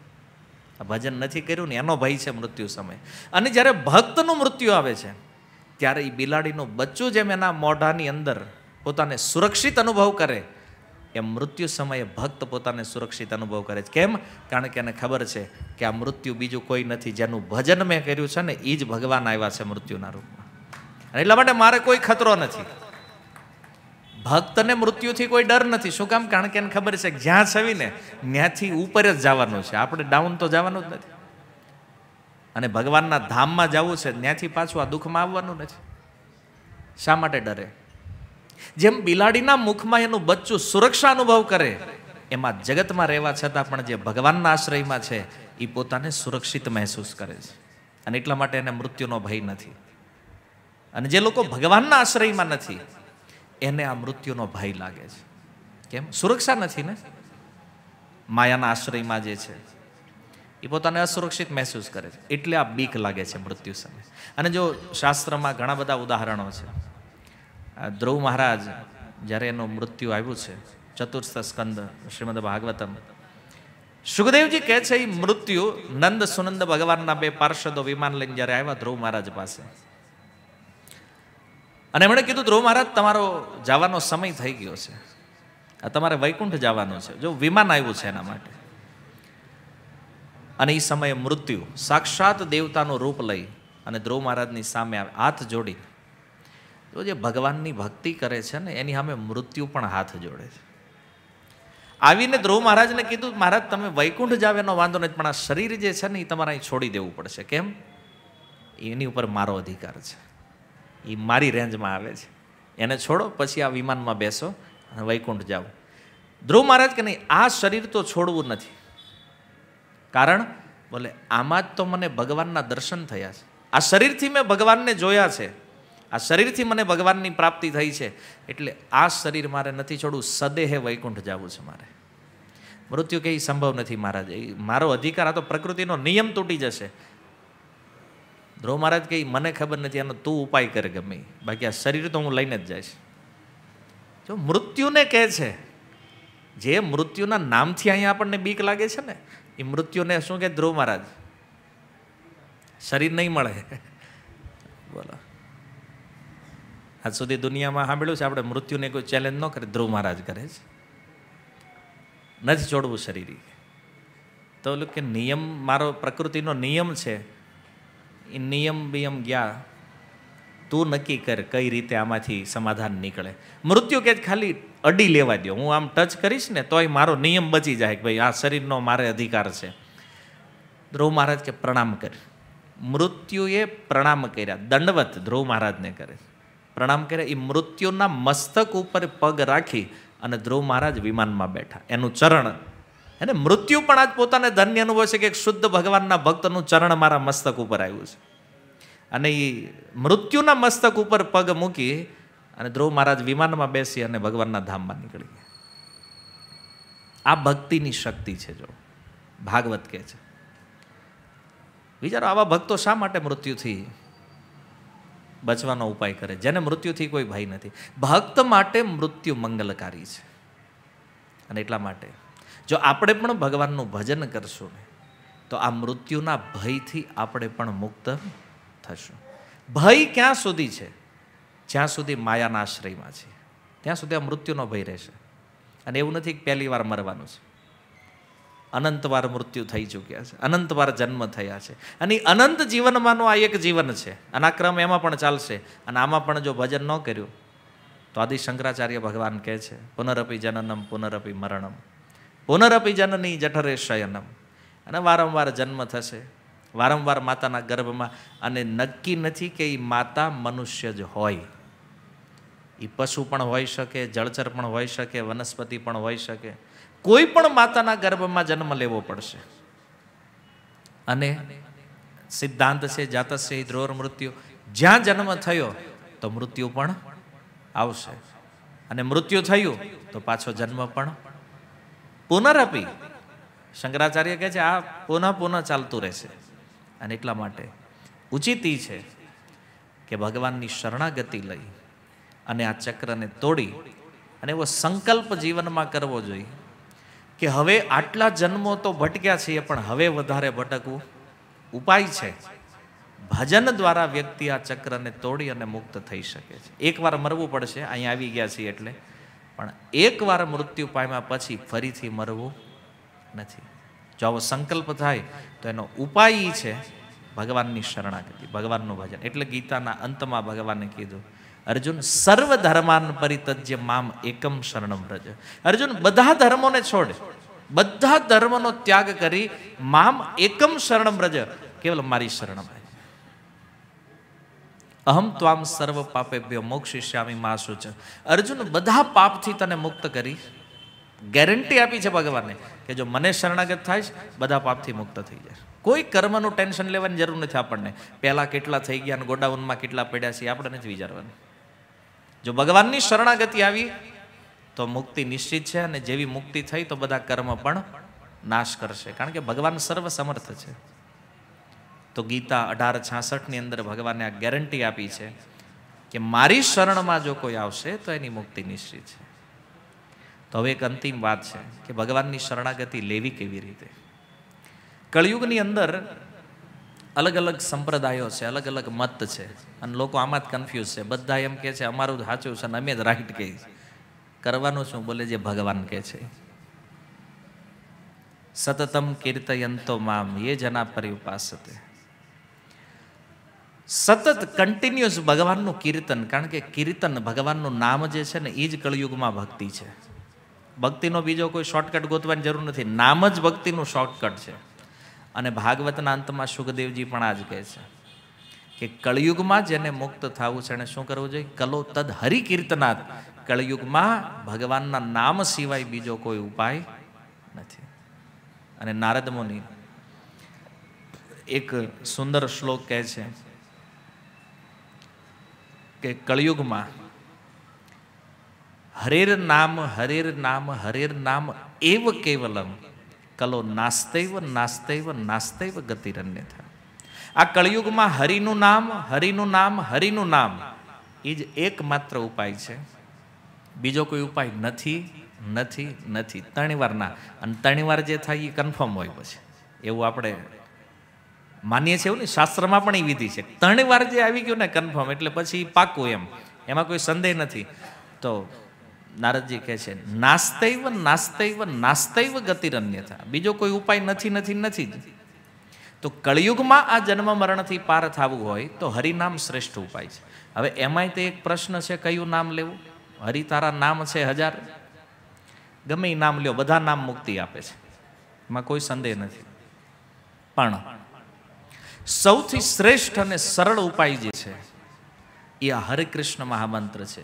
આ ભજન નથી કર્યું ને એનો ભય છે મૃત્યુ સમય અને જ્યારે ભક્તનું મૃત્યુ આવે છે ત્યારે એ બિલાડીનું બચ્ચું જેમ એના મોઢાની અંદર પોતાને સુરક્ષિત અનુભવ કરે એમ મૃત્યુ સમયે ભક્ત પોતાને સુરક્ષિત અનુભવ કરે છે કેમ કારણ કે એને ખબર છે કે આ મૃત્યુ બીજું કોઈ નથી જેનું ભજન મેં કર્યું છે ને એ જ ભગવાન આવ્યા છે મૃત્યુના રૂપમાં એટલા માટે મારે કોઈ ખતરો નથી ભક્તને મૃત્યુથી કોઈ ડર નથી શું કામ કારણ કે એને ખબર છે જ્યાં છવીને ત્યાંથી ઉપર જ જવાનું છે આપણે ડાઉન તો જવાનું જ નથી અને ભગવાનના ધામમાં જવું છે ત્યાંથી પાછું આ દુઃખમાં આવવાનું નથી શા માટે ડરે જેમ બિલાડીના મુખમાં એનું બચ્ચું સુરક્ષા અનુભવ કરે એમાં જગતમાં રહેવા છતાં પણ જે ભગવાનના આશ્રયમાં છે એ પોતાને સુરક્ષિત મહેસૂસ કરે છે અને એટલા માટે એને મૃત્યુનો ભય નથી અને જે લોકો ભગવાનના આશ્રયમાં નથી એને આ મૃત્યુનો ભય લાગે છે કેમ સુરક્ષા નથી ને માયાના આશ્રયમાં જે છે એ પોતાને અસુરક્ષિત મહેસૂસ કરે છે એટલે આ બીક લાગે છે મૃત્યુ સમયે અને જો શાસ્ત્રમાં ઘણા બધા ઉદાહરણો છે ધ્રુવ મહારાજ જ્યારે એનું મૃત્યુ આવ્યું છે ચતુર્થ સ્કંદ શ્રીમદ ભાગવતમ સુખદેવજી કહે છે એ મૃત્યુ નંદ સુનંદ ભગવાનના બે પાર્ષદો વિમાન લઈને જ્યારે આવ્યા ધ્રુવ મહારાજ પાસે અને એમણે કીધું ધ્રુવ મહારાજ તમારો જવાનો સમય થઈ ગયો છે આ તમારે વૈકુંઠ જવાનું છે જો વિમાન આવ્યું છે એના માટે અને એ સમયે મૃત્યુ સાક્ષાત દેવતાનું રૂપ લઈ અને ધ્રુવ મહારાજની સામે હાથ જોડી તો જે ભગવાનની ભક્તિ કરે છે ને એની સામે મૃત્યુ પણ હાથ જોડે છે આવીને ધ્રુવ મહારાજને કીધું મહારાજ તમે વૈકુંઠ જાવ એનો વાંધો નથી પણ આ શરીર જે છે ને એ તમારે અહીં છોડી દેવું પડશે કેમ એની ઉપર મારો અધિકાર છે એ મારી રેન્જમાં આવે છે એને છોડો પછી આ વિમાનમાં બેસો અને વૈકુંઠ જાઓ ધ્રુવ મહારાજ કે નહીં આ શરીર તો છોડવું નથી કારણ બોલે આમાં જ તો મને ભગવાનના દર્શન થયા છે આ શરીરથી મેં ભગવાનને જોયા છે આ શરીરથી મને ભગવાનની પ્રાપ્તિ થઈ છે એટલે આ શરીર મારે નથી છોડવું સદેહે વૈકુંઠ જવું છે મારે મૃત્યુ કંઈ સંભવ નથી મહારાજ એ મારો અધિકાર આ તો પ્રકૃતિનો નિયમ તૂટી જશે ધ્રુવ મહારાજ કંઈ મને ખબર નથી આનો તું ઉપાય કરે ગમે બાકી આ શરીર તો હું લઈને જ જઈશ જો મૃત્યુને કહે છે જે મૃત્યુના નામથી અહીંયા આપણને બીક લાગે છે ને એ મૃત્યુને શું કહે ધ્રુવ મહારાજ શરીર નહીં મળે બોલો આજ સુધી દુનિયામાં સાંભળ્યું છે આપણે મૃત્યુને કોઈ ચેલેન્જ ન કરે ધ્રુવ મહારાજ કરે છે નથી છોડવું શરીર તો ઓલું કે નિયમ મારો પ્રકૃતિનો નિયમ છે એ નિયમ બિયમ ગયા તું નક્કી કર કઈ રીતે આમાંથી સમાધાન નીકળે મૃત્યુ કે ખાલી અડી લેવા દો હું આમ ટચ કરીશ ને તોય મારો નિયમ બચી જાય કે ભાઈ આ શરીરનો મારે અધિકાર છે ધ્રુવ મહારાજ કે પ્રણામ કર મૃત્યુએ પ્રણામ કર્યા દંડવત ધ્રુવ મહારાજને કરે છે પ્રણામ કરે એ મૃત્યુના મસ્તક ઉપર પગ રાખી અને ધ્રુવ મહારાજ વિમાનમાં બેઠા એનું ચરણ એને મૃત્યુ પણ આજ પોતાને ધન્ય અનુભવ છે કે એક શુદ્ધ ભગવાનના ભક્તનું ચરણ મારા મસ્તક ઉપર આવ્યું છે અને એ મૃત્યુના મસ્તક ઉપર પગ મૂકી અને ધ્રુવ મહારાજ વિમાનમાં બેસી અને ભગવાનના ધામમાં નીકળી ગયા આ ભક્તિની શક્તિ છે જો ભાગવત કહે છે વિચારો આવા ભક્તો શા માટે મૃત્યુથી બચવાનો ઉપાય કરે જેને મૃત્યુથી કોઈ ભય નથી ભક્ત માટે મૃત્યુ મંગલકારી છે અને એટલા માટે જો આપણે પણ ભગવાનનું ભજન કરશું ને તો આ મૃત્યુના ભયથી આપણે પણ મુક્ત થશું ભય ક્યાં સુધી છે જ્યાં સુધી માયાના આશ્રયમાં છે ત્યાં સુધી આ મૃત્યુનો ભય રહેશે અને એવું નથી કે પહેલી વાર મરવાનું છે અનંતવાર મૃત્યુ થઈ ચૂક્યા છે અનંતવાર જન્મ થયા છે અને અનંત જીવનમાંનું આ એક જીવન છે અનાક્રમ એમાં પણ ચાલશે અને આમાં પણ જો ભજન ન કર્યું તો આદિ શંકરાચાર્ય ભગવાન કહે છે પુનરપી જનનમ પુનરપી મરણમ પુનરપી જનની જઠરે શયનમ અને વારંવાર જન્મ થશે વારંવાર માતાના ગર્ભમાં અને નક્કી નથી કે એ માતા મનુષ્ય જ હોય એ પશુ પણ હોઈ શકે જળચર પણ હોઈ શકે વનસ્પતિ પણ હોઈ શકે કોઈ પણ માતાના ગર્ભમાં જન્મ લેવો પડશે અને સિદ્ધાંત છે જાતસ્ય ધ્રોર મૃત્યુ જ્યાં જન્મ થયો તો મૃત્યુ પણ આવશે અને મૃત્યુ થયું તો પાછો જન્મ પણ પુનરપી શંકરાચાર્ય કહે છે આ પુનઃ પુનઃ ચાલતું રહેશે અને એટલા માટે ઉચિત છે કે ભગવાનની શરણાગતિ લઈ અને આ ચક્રને તોડી અને એવો સંકલ્પ જીવનમાં કરવો જોઈએ કે હવે આટલા જન્મો તો ભટક્યા છીએ પણ હવે વધારે ભટકવું ઉપાય છે ભજન દ્વારા વ્યક્તિ આ ચક્રને તોડી અને મુક્ત થઈ શકે છે એકવાર મરવું પડશે અહીં આવી ગયા છીએ એટલે પણ એકવાર મૃત્યુ પામ્યા પછી ફરીથી મરવું નથી જો આવો સંકલ્પ થાય તો એનો ઉપાય છે ભગવાનની શરણાગતિ ભગવાનનું ભજન એટલે ગીતાના અંતમાં ભગવાને કીધું અર્જુન સર્વ ધર્માન પરિતજ્ય મામ એકમ શરણમ રજ અર્જુન બધા ધર્મોને છોડ બધા ધર્મનો ત્યાગ કરી મામ એકમ શરણમ રજ કેવલ મારી શરણમ અહમ ત્વામ સર્વ પાપે ભ્યો મોક્ષિષ્યામી મા સૂચ અર્જુન બધા પાપથી તને મુક્ત કરી ગેરંટી આપી છે ભગવાને કે જો મને શરણાગત થાય બધા પાપથી મુક્ત થઈ જાય કોઈ કર્મનું ટેન્શન લેવાની જરૂર નથી આપણને પહેલાં કેટલા થઈ ગયા અને ગોડાઉનમાં કેટલા પડ્યા છે આપણે નથી વિચારવાનું જો ભગવાનની શરણાગતિ આવી તો મુક્તિ નિશ્ચિત છે અને જેવી મુક્તિ થઈ તો બધા કર્મ પણ નાશ કરશે કારણ કે ભગવાન સર્વસમર્થ છે તો ગીતા અઢાર છાસઠની અંદર ભગવાને આ ગેરંટી આપી છે કે મારી શરણમાં જો કોઈ આવશે તો એની મુક્તિ નિશ્ચિત છે તો હવે એક અંતિમ વાત છે કે ભગવાનની શરણાગતિ લેવી કેવી રીતે કળિયુગની અંદર અલગ અલગ સંપ્રદાયો છે અલગ અલગ મત છે અને લોકો આમાં જ કન્ફ્યુઝ છે બધા એમ કહે છે અમારું જ સાચું છે અને અમે જ રાઈટ કહે છે કરવાનું શું બોલે જે ભગવાન કહે છે સતતમ કીર્તયંતો મામ એ જના પરિપાસતે સતત કન્ટિન્યુઅસ ભગવાનનું કીર્તન કારણ કે કીર્તન ભગવાનનું નામ જે છે ને એ જ કળયુગમાં ભક્તિ છે ભક્તિનો બીજો કોઈ શોર્ટકટ ગોતવાની જરૂર નથી નામ જ ભક્તિનું શોર્ટકટ છે અને ભાગવતના અંતમાં સુખદેવજી પણ આ જ કહે છે કે કળિયુગમાં જેને મુક્ત થવું છે એને શું કરવું જોઈએ કલો તદ હરિકીર્તનાથ કળયુગમાં ભગવાનના નામ સિવાય બીજો કોઈ ઉપાય નથી અને નારદ મુનિ એક સુંદર શ્લોક કહે છે કે કળિયુગમાં હરેર નામ હરેર નામ હરેર નામ એવ કેવલમ કલો નાસ્તૈવ નાસ્તૈવ નાસ્તૈવ થાય આ કળિયુગમાં હરિનું નામ હરિનું નામ હરિનું નામ એ જ એકમાત્ર ઉપાય છે બીજો કોઈ ઉપાય નથી નથી નથી ત્રણ વાર ના અને વાર જે થાય એ કન્ફર્મ હોય પછી એવું આપણે માનીએ છીએ એવું ને શાસ્ત્રમાં પણ એ વિધિ છે ત્રણવાર જે આવી ગયું ને કન્ફર્મ એટલે પછી પાકું એમ એમાં કોઈ સંદેહ નથી તો નારદજી કહે છે નાસ્તૈવ નાસ્તૈવ નાસ્તૈવ ગતિરન્યથા બીજો કોઈ ઉપાય નથી નથી નથી જ તો કળિયુગમાં આ જન્મ મરણથી પાર થવું હોય તો હરિનામ શ્રેષ્ઠ ઉપાય છે હવે એમાંય તે એક પ્રશ્ન છે કયું નામ લેવું હરિ તારા નામ છે હજાર ગમે એ નામ લ્યો બધા નામ મુક્તિ આપે છે એમાં કોઈ સંદેહ નથી પણ સૌથી શ્રેષ્ઠ અને સરળ ઉપાય જે છે એ આ હરિકૃષ્ણ મહામંત્ર છે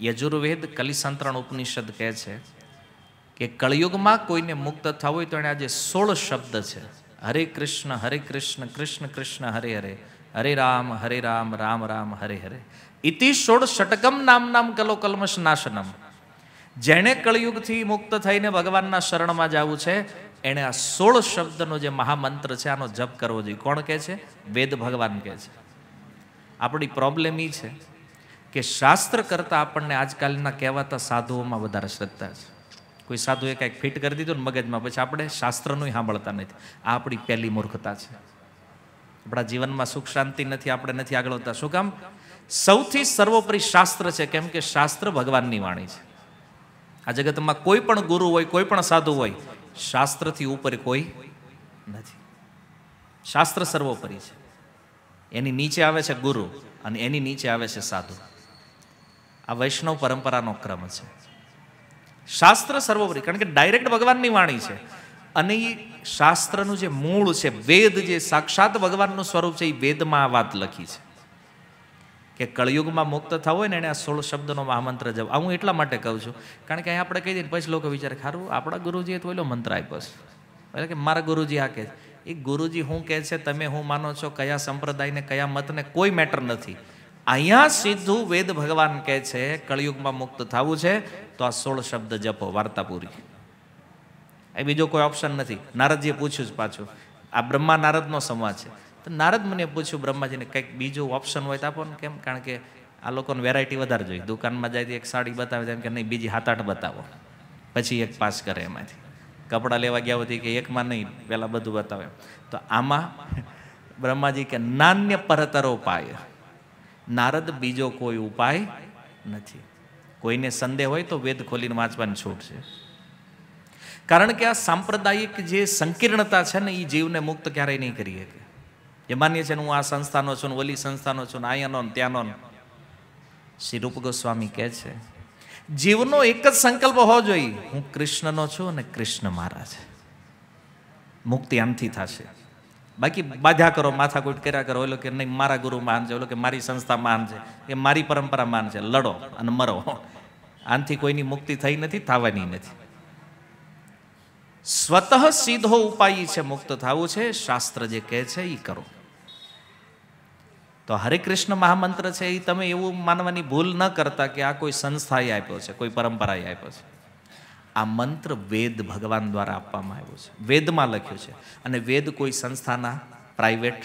યજુર્વેદ કલિસંત્રણ ઉપનિષદ કહે છે કે કળિયુગમાં કોઈને મુક્ત થવું હોય તો એણે આજે સોળ શબ્દ છે હરે કૃષ્ણ હરે કૃષ્ણ કૃષ્ણ કૃષ્ણ હરે હરે હરે રામ હરે રામ રામ રામ હરે હરે ઇતિ સોળ ષટકમ નામ નામ કલો કલમશ નાશનમ જેણે કળિયુગથી મુક્ત થઈને ભગવાનના શરણમાં જવું છે એણે આ સોળ શબ્દનો જે મહામંત્ર છે આનો જપ કરવો જોઈએ કોણ કહે છે વેદ ભગવાન કહે છે આપણી પ્રોબ્લેમ એ છે કે શાસ્ત્ર કરતાં આપણને આજકાલના કહેવાતા સાધુઓમાં વધારે શ્રદ્ધા છે કોઈ સાધુએ કાંઈક ફિટ કરી દીધું ને મગજમાં પછી આપણે શાસ્ત્રનું સાંભળતા નથી આ આપણી પહેલી મૂર્ખતા છે આપણા જીવનમાં સુખ શાંતિ નથી આપણે નથી આગળ વધતા શું કામ સૌથી સર્વોપરી શાસ્ત્ર છે કેમ કે શાસ્ત્ર ભગવાનની વાણી છે આ જગતમાં કોઈ પણ ગુરુ હોય કોઈ પણ સાધુ હોય શાસ્ત્રથી ઉપર કોઈ નથી શાસ્ત્ર સર્વોપરી છે એની નીચે આવે છે ગુરુ અને એની નીચે આવે છે સાધુ આ વૈષ્ણવ પરંપરાનો ક્રમ છે શાસ્ત્ર સર્વોપરી કારણ કે ડાયરેક્ટ ભગવાનની વાણી છે અને એ શાસ્ત્રનું જે મૂળ છે વેદ જે સાક્ષાત ભગવાનનું સ્વરૂપ છે એ વેદમાં આ વાત લખી છે કે કળયુગમાં મુક્ત થવું હોય ને એને આ સોળ શબ્દનો મહામંત્ર જપ આ હું એટલા માટે કહું છું કારણ કે અહીંયા આપણે કહી દઈએ પછી લોકો વિચારે ખારું આપણા ગુરુજીએ તો પેલો મંત્ર આપ્યો છે એટલે કે મારા ગુરુજી આ કહે એ ગુરુજી હું કહે છે તમે હું માનો છો કયા સંપ્રદાયને કયા મતને કોઈ મેટર નથી અહીંયા સીધું વેદ ભગવાન કહે છે કળિયુગમાં મુક્ત થવું છે તો આ સોળ શબ્દ જપો વાર્તા પૂરી એ બીજો કોઈ ઓપ્શન નથી નારદજીએ પૂછ્યું જ પાછું આ બ્રહ્મા નારદનો સંવાદ છે તો નારદ મને પૂછ્યું બ્રહ્માજીને કંઈક બીજો ઓપ્શન હોય તો આપો ને કેમ કારણ કે આ લોકોને વેરાયટી વધારે જોઈએ દુકાનમાં જાય એક સાડી બતાવે એમ કે નહીં બીજી હાથ આઠ બતાવો પછી એક પાસ કરે એમાંથી કપડાં લેવા ગયા હતી કે એકમાં નહીં પહેલાં બધું બતાવે તો આમાં બ્રહ્માજી કે નાન્ય પરતરો પાય નારદ બીજો કોઈ ઉપાય નથી કોઈને સંદેહ હોય તો વેદ ખોલીને વાંચવાની છૂટ છે કારણ કે આ સાંપ્રદાયિક જે સંકીર્ણતા છે ને એ જીવને મુક્ત ક્યારેય નહીં કરી શકે જે માનીએ છીએ હું આ સંસ્થાનો છું વલી સંસ્થાનો છું અહીંયાનો ત્યાંનો શ્રી રૂપ ગોસ્વામી કહે છે જીવનો એક જ સંકલ્પ હોવો જોઈએ હું કૃષ્ણનો છું અને કૃષ્ણ મારા છે મુક્તિ આમથી થશે બાકી બાધ્યા કરો માથાકૂટ કર્યા કરો એટલે કે નહીં મારા ગુરુ માન છે એટલે કે મારી સંસ્થા માન છે કે મારી પરંપરા માન છે લડો અને મરો આનથી કોઈની મુક્તિ થઈ નથી થવાની નથી સ્વતઃ સીધો ઉપાય છે મુક્ત થવું છે શાસ્ત્ર જે કહે છે એ કરો તો હરિકૃષ્ણ મહામંત્ર છે એ તમે એવું માનવાની ભૂલ ન કરતા કે આ કોઈ સંસ્થાએ આપ્યો છે કોઈ પરંપરાએ આપ્યો છે આ મંત્ર વેદ ભગવાન દ્વારા આપવામાં આવ્યો છે વેદમાં લખ્યો છે અને વેદ કોઈ સંસ્થાના પ્રાઇવેટ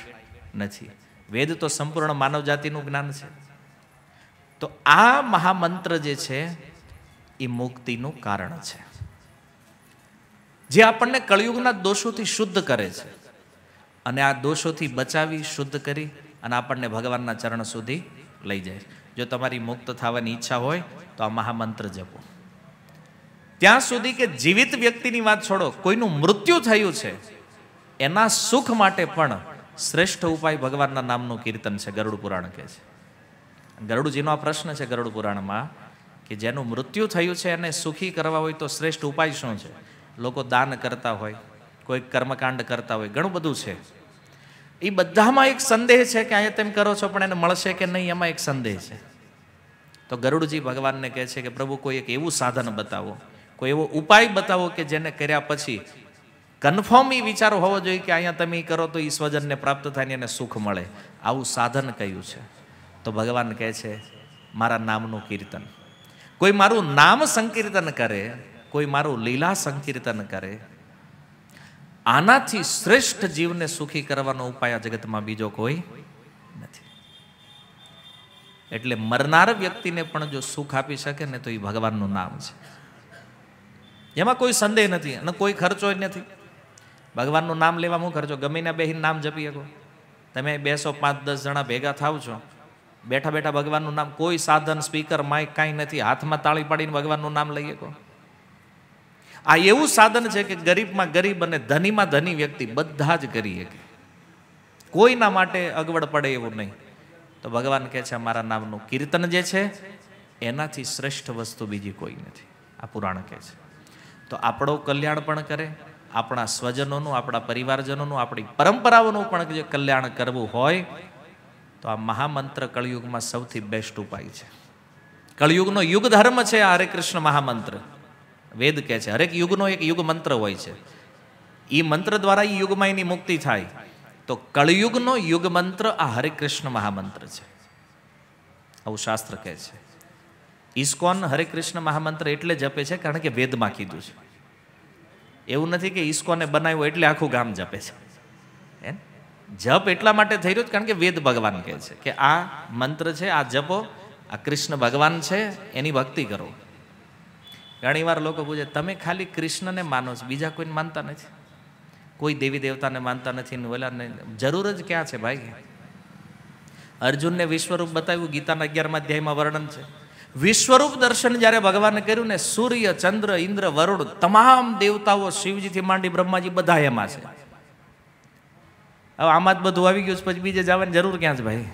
નથી વેદ તો સંપૂર્ણ માનવ જાતિનું જ્ઞાન છે તો આ મહામંત્ર જે છે એ મુક્તિનું કારણ છે જે આપણને કળિયુગના દોષોથી શુદ્ધ કરે છે અને આ દોષોથી બચાવી શુદ્ધ કરી અને આપણને ભગવાનના ચરણ સુધી લઈ જાય જો તમારી મુક્ત થવાની ઈચ્છા હોય તો આ મહામંત્ર જપો ત્યાં સુધી કે જીવિત વ્યક્તિની વાત છોડો કોઈનું મૃત્યુ થયું છે એના સુખ માટે પણ શ્રેષ્ઠ ઉપાય ભગવાનના નામનું કીર્તન છે ગરુડ પુરાણ કહે છે ગરુડજીનો આ પ્રશ્ન છે ગરુડ પુરાણમાં કે જેનું મૃત્યુ થયું છે એને સુખી કરવા હોય તો શ્રેષ્ઠ ઉપાય શું છે લોકો દાન કરતા હોય કોઈ કર્મકાંડ કરતા હોય ઘણું બધું છે એ બધામાં એક સંદેહ છે કે અહીંયા તેમ કરો છો પણ એને મળશે કે નહીં એમાં એક સંદેહ છે તો ગરુડજી ભગવાનને કહે છે કે પ્રભુ કોઈ એક એવું સાધન બતાવો કોઈ એવો ઉપાય બતાવો કે જેને કર્યા પછી કન્ફર્મ એ વિચાર હોવો જોઈએ કે અહીંયા તમે કરો તો એ સ્વજનને પ્રાપ્ત થાય ને એને સુખ મળે આવું સાધન કયું છે તો ભગવાન કહે છે મારા નામનું કીર્તન કોઈ મારું નામ સંકીર્તન કરે કોઈ મારું લીલા સંકીર્તન કરે આનાથી શ્રેષ્ઠ જીવને સુખી કરવાનો ઉપાય આ જગતમાં બીજો કોઈ નથી એટલે મરનાર વ્યક્તિને પણ જો સુખ આપી શકે ને તો એ ભગવાનનું નામ છે એમાં કોઈ સંદેહ નથી અને કોઈ ખર્ચો નથી ભગવાનનું નામ લેવા હું ખર્ચો ગમીને બેહીને નામ જપી શકો તમે બેસો પાંચ દસ જણા ભેગા થાવ છો બેઠા બેઠા ભગવાનનું નામ કોઈ સાધન સ્પીકર માઇક કાંઈ નથી હાથમાં તાળી પાડીને ભગવાનનું નામ લઈ શકો આ એવું સાધન છે કે ગરીબમાં ગરીબ અને ધનીમાં ધની વ્યક્તિ બધા જ કરી શકે કોઈના માટે અગવડ પડે એવું નહીં તો ભગવાન કહે છે મારા નામનું કીર્તન જે છે એનાથી શ્રેષ્ઠ વસ્તુ બીજી કોઈ નથી આ પુરાણ કહે છે તો આપણો કલ્યાણ પણ કરે આપણા સ્વજનોનું આપણા પરિવારજનોનું આપણી પરંપરાઓનું પણ જે કલ્યાણ કરવું હોય તો આ મહામંત્ર કળિયુગમાં સૌથી બેસ્ટ ઉપાય છે કળિયુગનો યુગ ધર્મ છે આ હરે કૃષ્ણ મહામંત્ર વેદ કહે છે હરેક યુગનો એક યુગ મંત્ર હોય છે એ મંત્ર દ્વારા એ યુગમાં એની મુક્તિ થાય તો કળિયુગનો યુગ મંત્ર આ હરે કૃષ્ણ મહામંત્ર છે આવું શાસ્ત્ર કહે છે ઇસ્કોન કૃષ્ણ મહામંત્ર એટલે જપે છે કારણ કે વેદમાં કીધું છે એવું નથી કે ઇસ્કોને બનાવ્યું એટલે આખું ગામ જપે છે હે જપ એટલા માટે થઈ રહ્યું કારણ કે વેદ ભગવાન કહે છે કે આ મંત્ર છે આ જપો આ કૃષ્ણ ભગવાન છે એની ભક્તિ કરો ઘણીવાર લોકો પૂછે તમે ખાલી કૃષ્ણને માનો છો બીજા કોઈને માનતા નથી કોઈ દેવી દેવતાને માનતા નથી ઓલા જરૂર જ ક્યાં છે ભાઈ અર્જુનને વિશ્વરૂપ બતાવ્યું ગીતાના અગિયારમાં અધ્યાયમાં વર્ણન છે વિશ્વરૂપ દર્શન જ્યારે ભગવાને કર્યું ને સૂર્ય ચંદ્ર ઇન્દ્ર વરુણ તમામ દેવતાઓ શિવજીથી માંડી બ્રહ્માજી બધા એમાં છે હવે આમાં જ બધું આવી ગયું છે પછી બીજે જવાની જરૂર ક્યાં છે ભાઈ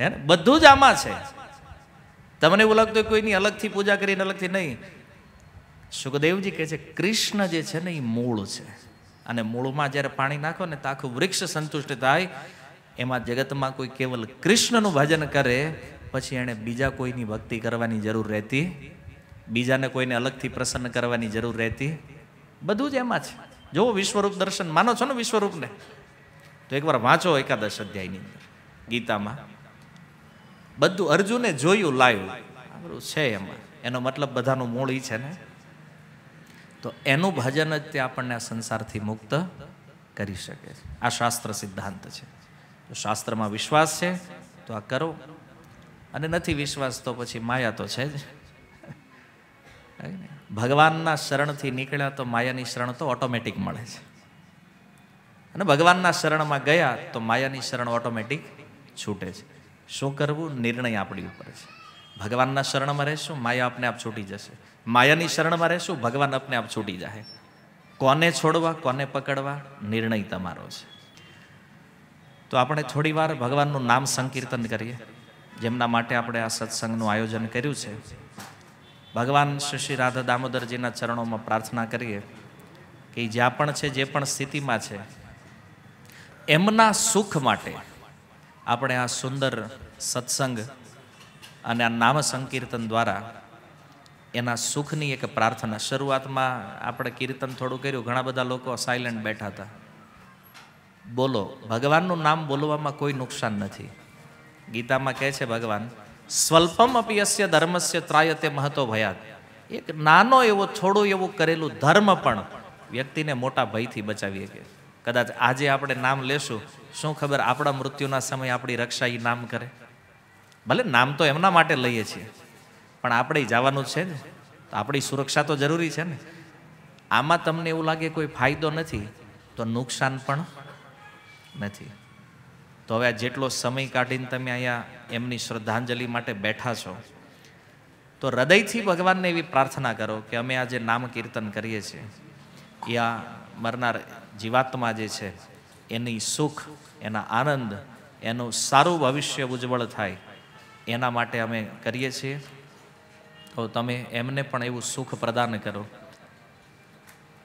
હે ને બધું જ આમાં છે તમને એવું લાગતું કોઈની અલગથી પૂજા કરીને અલગથી નહીં સુખદેવજી કહે છે કૃષ્ણ જે છે ને એ મૂળ છે અને મૂળમાં જ્યારે પાણી નાખો ને તો આખું વૃક્ષ સંતુષ્ટ થાય એમાં જગતમાં કોઈ કેવલ કૃષ્ણનું ભજન કરે પછી એણે બીજા કોઈની ભક્તિ કરવાની જરૂર રહેતી બીજાને કોઈને અલગથી પ્રસન્ન કરવાની જરૂર રહેતી બધું જ એમાં છે જો વિશ્વરૂપ દર્શન માનો છો ને વિશ્વરૂપને તો એકવાર વાંચો એકાદશ અધ્યાયની અંદર ગીતામાં બધું અર્જુને જોયું લાઈવ બધું છે એમાં એનો મતલબ બધાનું મૂળ ઈ છે ને તો એનું ભજન જ તે આપણને આ સંસારથી મુક્ત કરી શકે છે આ શાસ્ત્ર સિદ્ધાંત છે જો શાસ્ત્રમાં વિશ્વાસ છે તો આ કરો અને નથી વિશ્વાસ તો પછી માયા તો છે જ ભગવાનના શરણથી નીકળ્યા તો માયાની શરણ તો ઓટોમેટિક મળે છે અને ભગવાનના શરણમાં ગયા તો માયાની શરણ ઓટોમેટિક છૂટે છે શું કરવું નિર્ણય આપણી ઉપર છે ભગવાનના શરણમાં રહેશું માયા આપને આપ છૂટી જશે માયાની શરણમાં રહેશું ભગવાન આપને આપ છૂટી જાય કોને છોડવા કોને પકડવા નિર્ણય તમારો છે તો આપણે થોડી વાર ભગવાનનું નામ સંકીર્તન કરીએ જેમના માટે આપણે આ સત્સંગનું આયોજન કર્યું છે ભગવાન શ્રી રાધા દામોદરજીના ચરણોમાં પ્રાર્થના કરીએ કે જ્યાં પણ છે જે પણ સ્થિતિમાં છે એમના સુખ માટે આપણે આ સુંદર સત્સંગ અને આ નામ સંકીર્તન દ્વારા એના સુખની એક પ્રાર્થના શરૂઆતમાં આપણે કીર્તન થોડું કર્યું ઘણા બધા લોકો સાયલન્ટ બેઠા હતા બોલો ભગવાનનું નામ બોલવામાં કોઈ નુકસાન નથી ગીતામાં કહે છે ભગવાન સ્વલ્પમ અપિયસ્ય ધર્મસ્ય ત્રાય તે મહત્વ ભયાત એક નાનો એવો થોડો એવું કરેલું ધર્મ પણ વ્યક્તિને મોટા ભયથી બચાવી શકે કદાચ આજે આપણે નામ લેશું શું ખબર આપણા મૃત્યુના સમયે આપણી રક્ષા એ નામ કરે ભલે નામ તો એમના માટે લઈએ છીએ પણ આપણે જવાનું છે ને તો આપણી સુરક્ષા તો જરૂરી છે ને આમાં તમને એવું લાગે કોઈ ફાયદો નથી તો નુકસાન પણ નથી તો હવે આ જેટલો સમય કાઢીને તમે અહીંયા એમની શ્રદ્ધાંજલિ માટે બેઠા છો તો હૃદયથી ભગવાનને એવી પ્રાર્થના કરો કે અમે આ જે નામ કીર્તન કરીએ છીએ એ આ મરનાર જીવાત્મા જે છે એની સુખ એના આનંદ એનું સારું ભવિષ્ય ઉજ્જવળ થાય એના માટે અમે કરીએ છીએ તો તમે એમને પણ એવું સુખ પ્રદાન કરો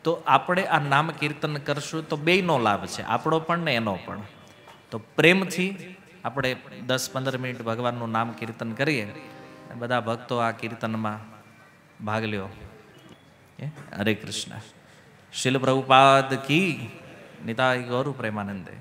તો આપણે આ નામ કીર્તન કરશું તો બેયનો લાભ છે આપણો પણ ને એનો પણ તો પ્રેમથી આપણે દસ પંદર મિનિટ ભગવાનનું નામ કીર્તન કરીએ બધા ભક્તો આ કીર્તનમાં ભાગ લ્યો હરે કૃષ્ણ શિલ પ્રભુપાદ કી નિતા ગૌરવ પ્રેમાનંદે